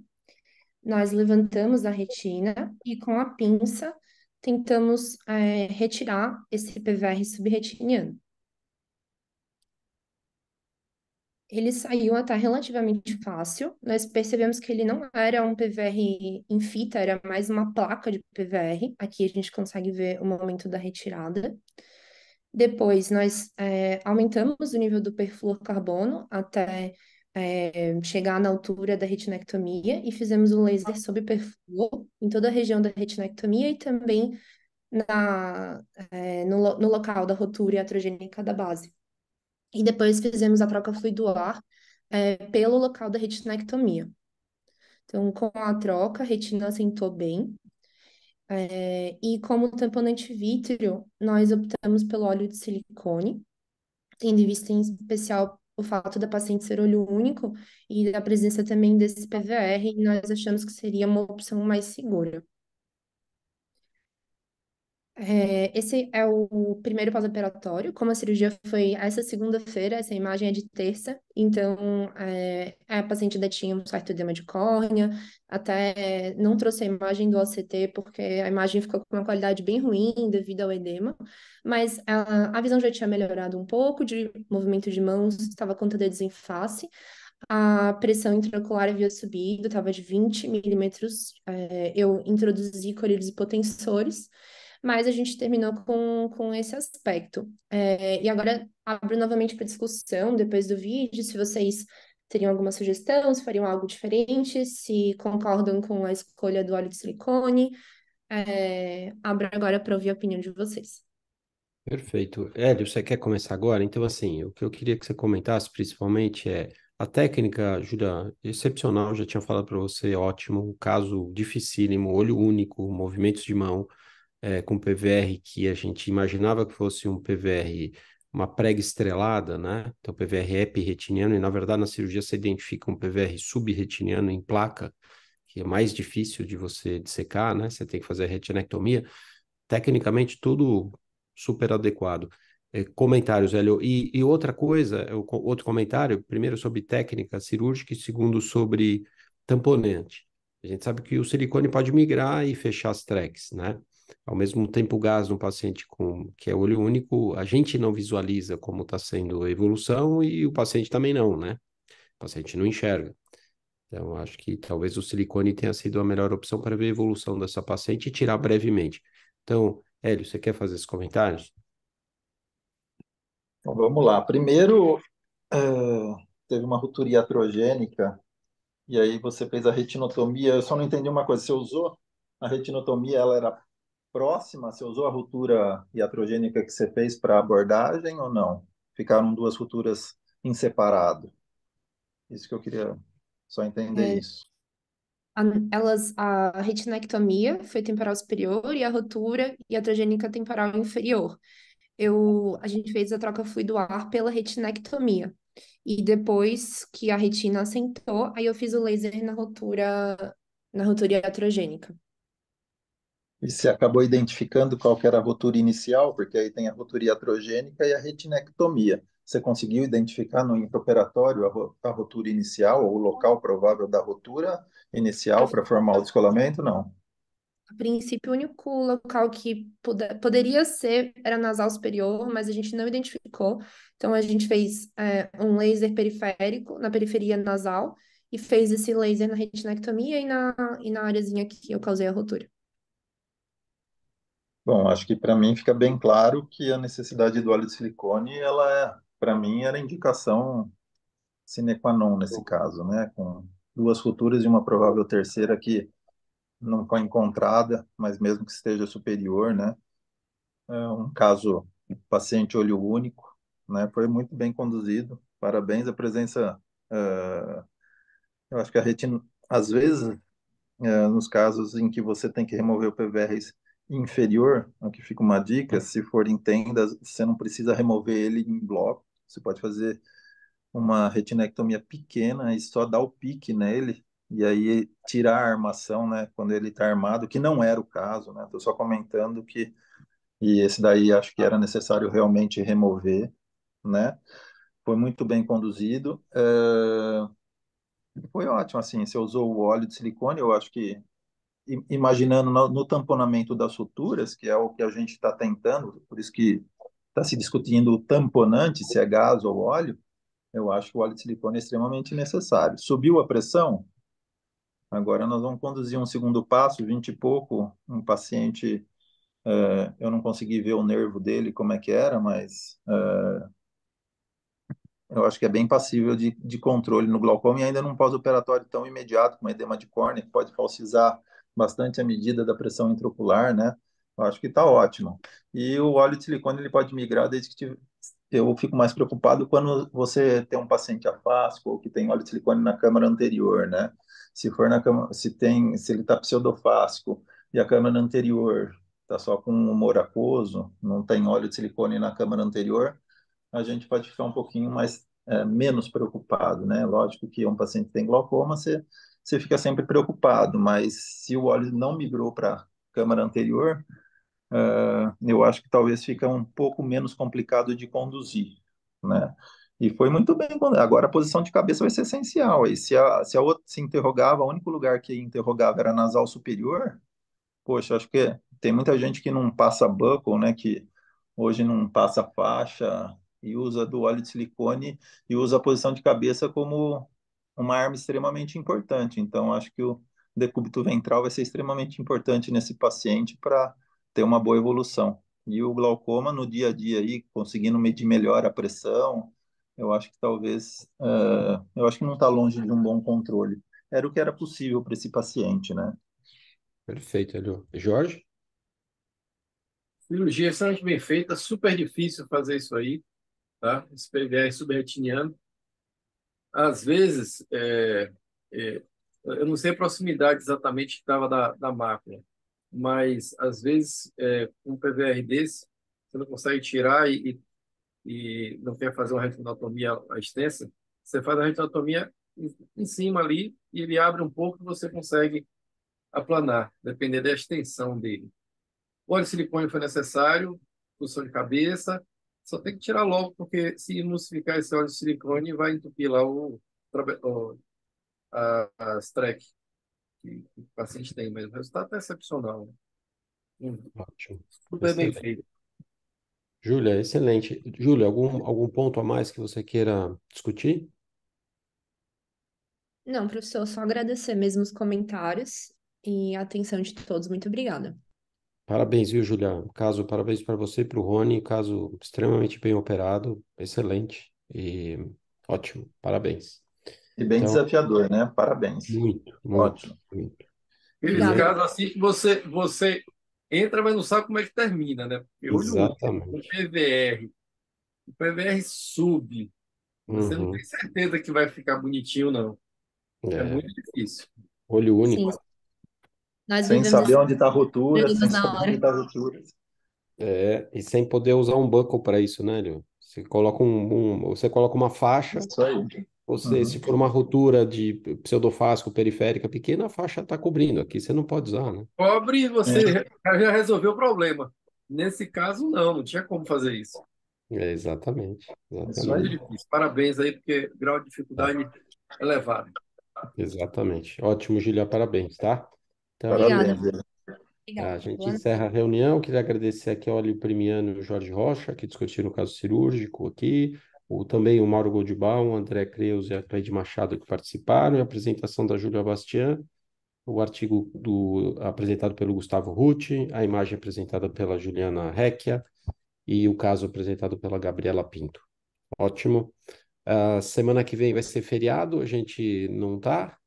nós levantamos a retina e com a pinça tentamos é, retirar esse PVR subretiniano. ele saiu até tá relativamente fácil. Nós percebemos que ele não era um PVR em fita, era mais uma placa de PVR. Aqui a gente consegue ver o momento da retirada. Depois, nós é, aumentamos o nível do perfluorcarbono até é, chegar na altura da retinectomia e fizemos um laser sob perfluor em toda a região da retinectomia e também na, é, no, no local da rotura iatrogênica da base. E depois fizemos a troca fluidular é, pelo local da retinectomia. Então, com a troca, a retina assentou bem. É, e como tamponante vítreo, nós optamos pelo óleo de silicone, tendo em vista em especial o fato da paciente ser olho único e da presença também desse PVR, nós achamos que seria uma opção mais segura. É, esse é o primeiro pós-operatório. Como a cirurgia foi essa segunda-feira, essa imagem é de terça, então é, a paciente ainda tinha um certo edema de córnea, até é, não trouxe a imagem do OCT, porque a imagem ficou com uma qualidade bem ruim devido ao edema, mas a, a visão já tinha melhorado um pouco, de movimento de mãos, estava com dedos em face, a pressão intraocular havia subido, estava de 20 milímetros. É, eu introduzi colírios hipotensores, mas a gente terminou com, com esse aspecto. É, e agora abro novamente para discussão depois do vídeo, se vocês teriam alguma sugestão, se fariam algo diferente, se concordam com a escolha do óleo de silicone. É, abro agora para ouvir a opinião de vocês. Perfeito. Hélio, você quer começar agora? Então, assim, o que eu queria que você comentasse principalmente é a técnica, Júlia, excepcional, já tinha falado para você, ótimo, caso dificílimo, olho único, movimentos de mão, é, com PVR que a gente imaginava que fosse um PVR, uma prega estrelada, né? Então, PVR epirretiniano, e na verdade na cirurgia você identifica um PVR subretiniano em placa, que é mais difícil de você dissecar, né? Você tem que fazer a retinectomia. Tecnicamente, tudo super adequado. É, comentários, Hélio. E, e, outra coisa, é, outro comentário, primeiro sobre técnica cirúrgica e segundo sobre tamponente. A gente sabe que o silicone pode migrar e fechar as tracks, né? Ao mesmo tempo, o gás no paciente com, que é olho único, a gente não visualiza como está sendo a evolução e o paciente também não, né? O paciente não enxerga. Então, acho que talvez o silicone tenha sido a melhor opção para ver a evolução dessa paciente e tirar brevemente. Então, Hélio, você quer fazer esses comentários? Então, vamos lá. Primeiro, uh, teve uma ruptura iatrogênica e aí você fez a retinotomia. Eu só não entendi uma coisa. Você usou a retinotomia, ela era próxima, você usou a ruptura iatrogênica que você fez para abordagem ou não? Ficaram duas rupturas em separado? Isso que eu queria só entender é. isso. A, elas, a retinectomia foi temporal superior e a rotura iatrogênica temporal inferior. Eu, a gente fez a troca fluidoar pela retinectomia. E depois que a retina assentou, aí eu fiz o laser na rotura, na rotura iatrogênica e se acabou identificando qual que era a rotura inicial, porque aí tem a rotura iatrogênica e a retinectomia. Você conseguiu identificar no intraoperatório a, a rotura inicial, ou o local provável da rotura inicial para formar o descolamento? Não. A princípio, o único local que puder, poderia ser era nasal superior, mas a gente não identificou. Então, a gente fez é, um laser periférico na periferia nasal e fez esse laser na retinectomia e na, e na que eu causei a rotura. Bom, acho que para mim fica bem claro que a necessidade do óleo de silicone, ela é, para mim, era indicação sine qua non nesse caso, né? Com duas futuras e uma provável terceira que não foi encontrada, mas mesmo que esteja superior, né? É um caso paciente olho único, né? Foi muito bem conduzido. Parabéns a presença. Uh, eu acho que a retina, às vezes, uh, nos casos em que você tem que remover o PVR inferior, aqui fica uma dica, uhum. se for em tendas, você não precisa remover ele em bloco, você pode fazer uma retinectomia pequena e só dar o pique nele, e aí tirar a armação, né, quando ele está armado, que não era o caso, né, estou só comentando que, e esse daí acho que era necessário realmente remover, né, foi muito bem conduzido, eh, foi ótimo, assim, você usou o óleo de silicone, eu acho que imaginando no, no, tamponamento das suturas, que é o que a gente está tentando, por isso que está se discutindo o tamponante, se é gás ou óleo, eu acho que o óleo de silicone é extremamente necessário. Subiu a pressão? Agora nós vamos conduzir um segundo passo, 20 e pouco, um paciente, é, eu não consegui ver o nervo dele, como é que era, mas é, eu acho que é bem passível de, de controle no glaucoma e ainda num pós-operatório tão imediato, com edema de córnea, que pode falsizar bastante a medida da pressão intraocular, né? Eu acho que está ótimo. E o óleo de silicone ele pode migrar desde que eu fico mais preocupado quando você tem um paciente afásico ou que tem óleo de silicone na câmara anterior, né? Se for na câmara, se tem, se ele está pseudofásico e a câmara anterior está só com humor aquoso, não tem óleo de silicone na câmara anterior, a gente pode ficar um pouquinho mais é, menos preocupado, né? Lógico que um paciente tem glaucoma, você você fica sempre preocupado, mas se o óleo não migrou para a câmara anterior, uh, eu acho que talvez fica um pouco menos complicado de conduzir, né? E foi muito bem. Agora a posição de cabeça vai ser essencial. E se a, se a outra se interrogava, o único lugar que interrogava era nasal superior, poxa, acho que tem muita gente que não passa buckle, né? Que hoje não passa faixa e usa do óleo de silicone e usa a posição de cabeça como uma arma extremamente importante. Então, acho que o decúbito ventral vai ser extremamente importante nesse paciente para ter uma boa evolução. E o glaucoma no dia a dia aí, conseguindo medir melhor a pressão, eu acho que talvez, uh, eu acho que não está longe de um bom controle. Era o que era possível para esse paciente, né? Perfeito, Edu. Jorge? Cirurgia extremamente bem feita, super difícil fazer isso aí, tá? Esse PVR subretiniano às vezes, é, é, eu não sei a proximidade exatamente que estava da, da máquina, mas às vezes é, um PVR desse, você não consegue tirar e, e, e não quer fazer uma retinotomia extensa, você faz a retinotomia em, em cima ali e ele abre um pouco e você consegue aplanar, dependendo da extensão dele. O silicone foi necessário, função de cabeça, só tem que tirar logo, porque se emulsificar esse óleo de silicone, vai entupir lá o, o a, a track que, que, o paciente tem. Mas o resultado é excepcional. Né? Ótimo. Tudo é bem feito. Júlia, excelente. Júlia, algum, algum ponto a mais que você queira discutir? Não, professor, só agradecer mesmo os comentários e a atenção de todos. Muito obrigada. Parabéns, viu, Juliano? Caso, parabéns para você e para o Rony. Caso extremamente bem operado, excelente e ótimo. Parabéns. E bem então, desafiador, né? Parabéns. Muito, muito ótimo. Muito. Aqueles casos assim que você, você entra, mas não sabe como é que termina, né? Olho único. O PVR, o PVR sube. Você não uhum. tem certeza que vai ficar bonitinho, não. É, é. muito difícil. Olho único. Nós sem tá saber onde está a ruptura, sem saber onde está a rotura. É, e sem poder usar um buckle para isso, né, Lio? Você coloca, um, um, você coloca uma faixa. Isso aí. Você, uhum. se for uma rotura de pseudofásico periférica pequena, a faixa está cobrindo. Aqui você não pode usar, né? Cobre, você é. já resolveu o problema. Nesse caso, não, não tinha como fazer isso. É, exatamente. É exatamente. Isso é difícil. Parabéns aí, porque grau de dificuldade é. elevado. Exatamente. Ótimo, Julia, parabéns, tá? Então, Obrigada. Obrigada. A gente encerra a reunião. Queria agradecer aqui ao Ali Premiano e o Jorge Rocha, que discutiram o caso cirúrgico aqui, o, também o Mauro Goldbaum, o André Creus e a Cleide Machado que participaram, e a apresentação da Júlia Bastian, o artigo do, apresentado pelo Gustavo Rucci, a imagem apresentada pela Juliana Requia. e o caso apresentado pela Gabriela Pinto. Ótimo. Uh, semana que vem vai ser feriado, a gente não está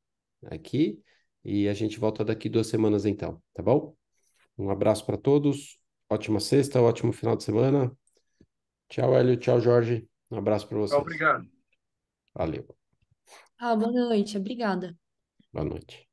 aqui. E a gente volta daqui duas semanas então, tá bom? Um abraço para todos, ótima sexta, ótimo final de semana. Tchau, Hélio, tchau, Jorge. Um abraço para vocês. Obrigado. Valeu. Ah, boa noite, obrigada. Boa noite.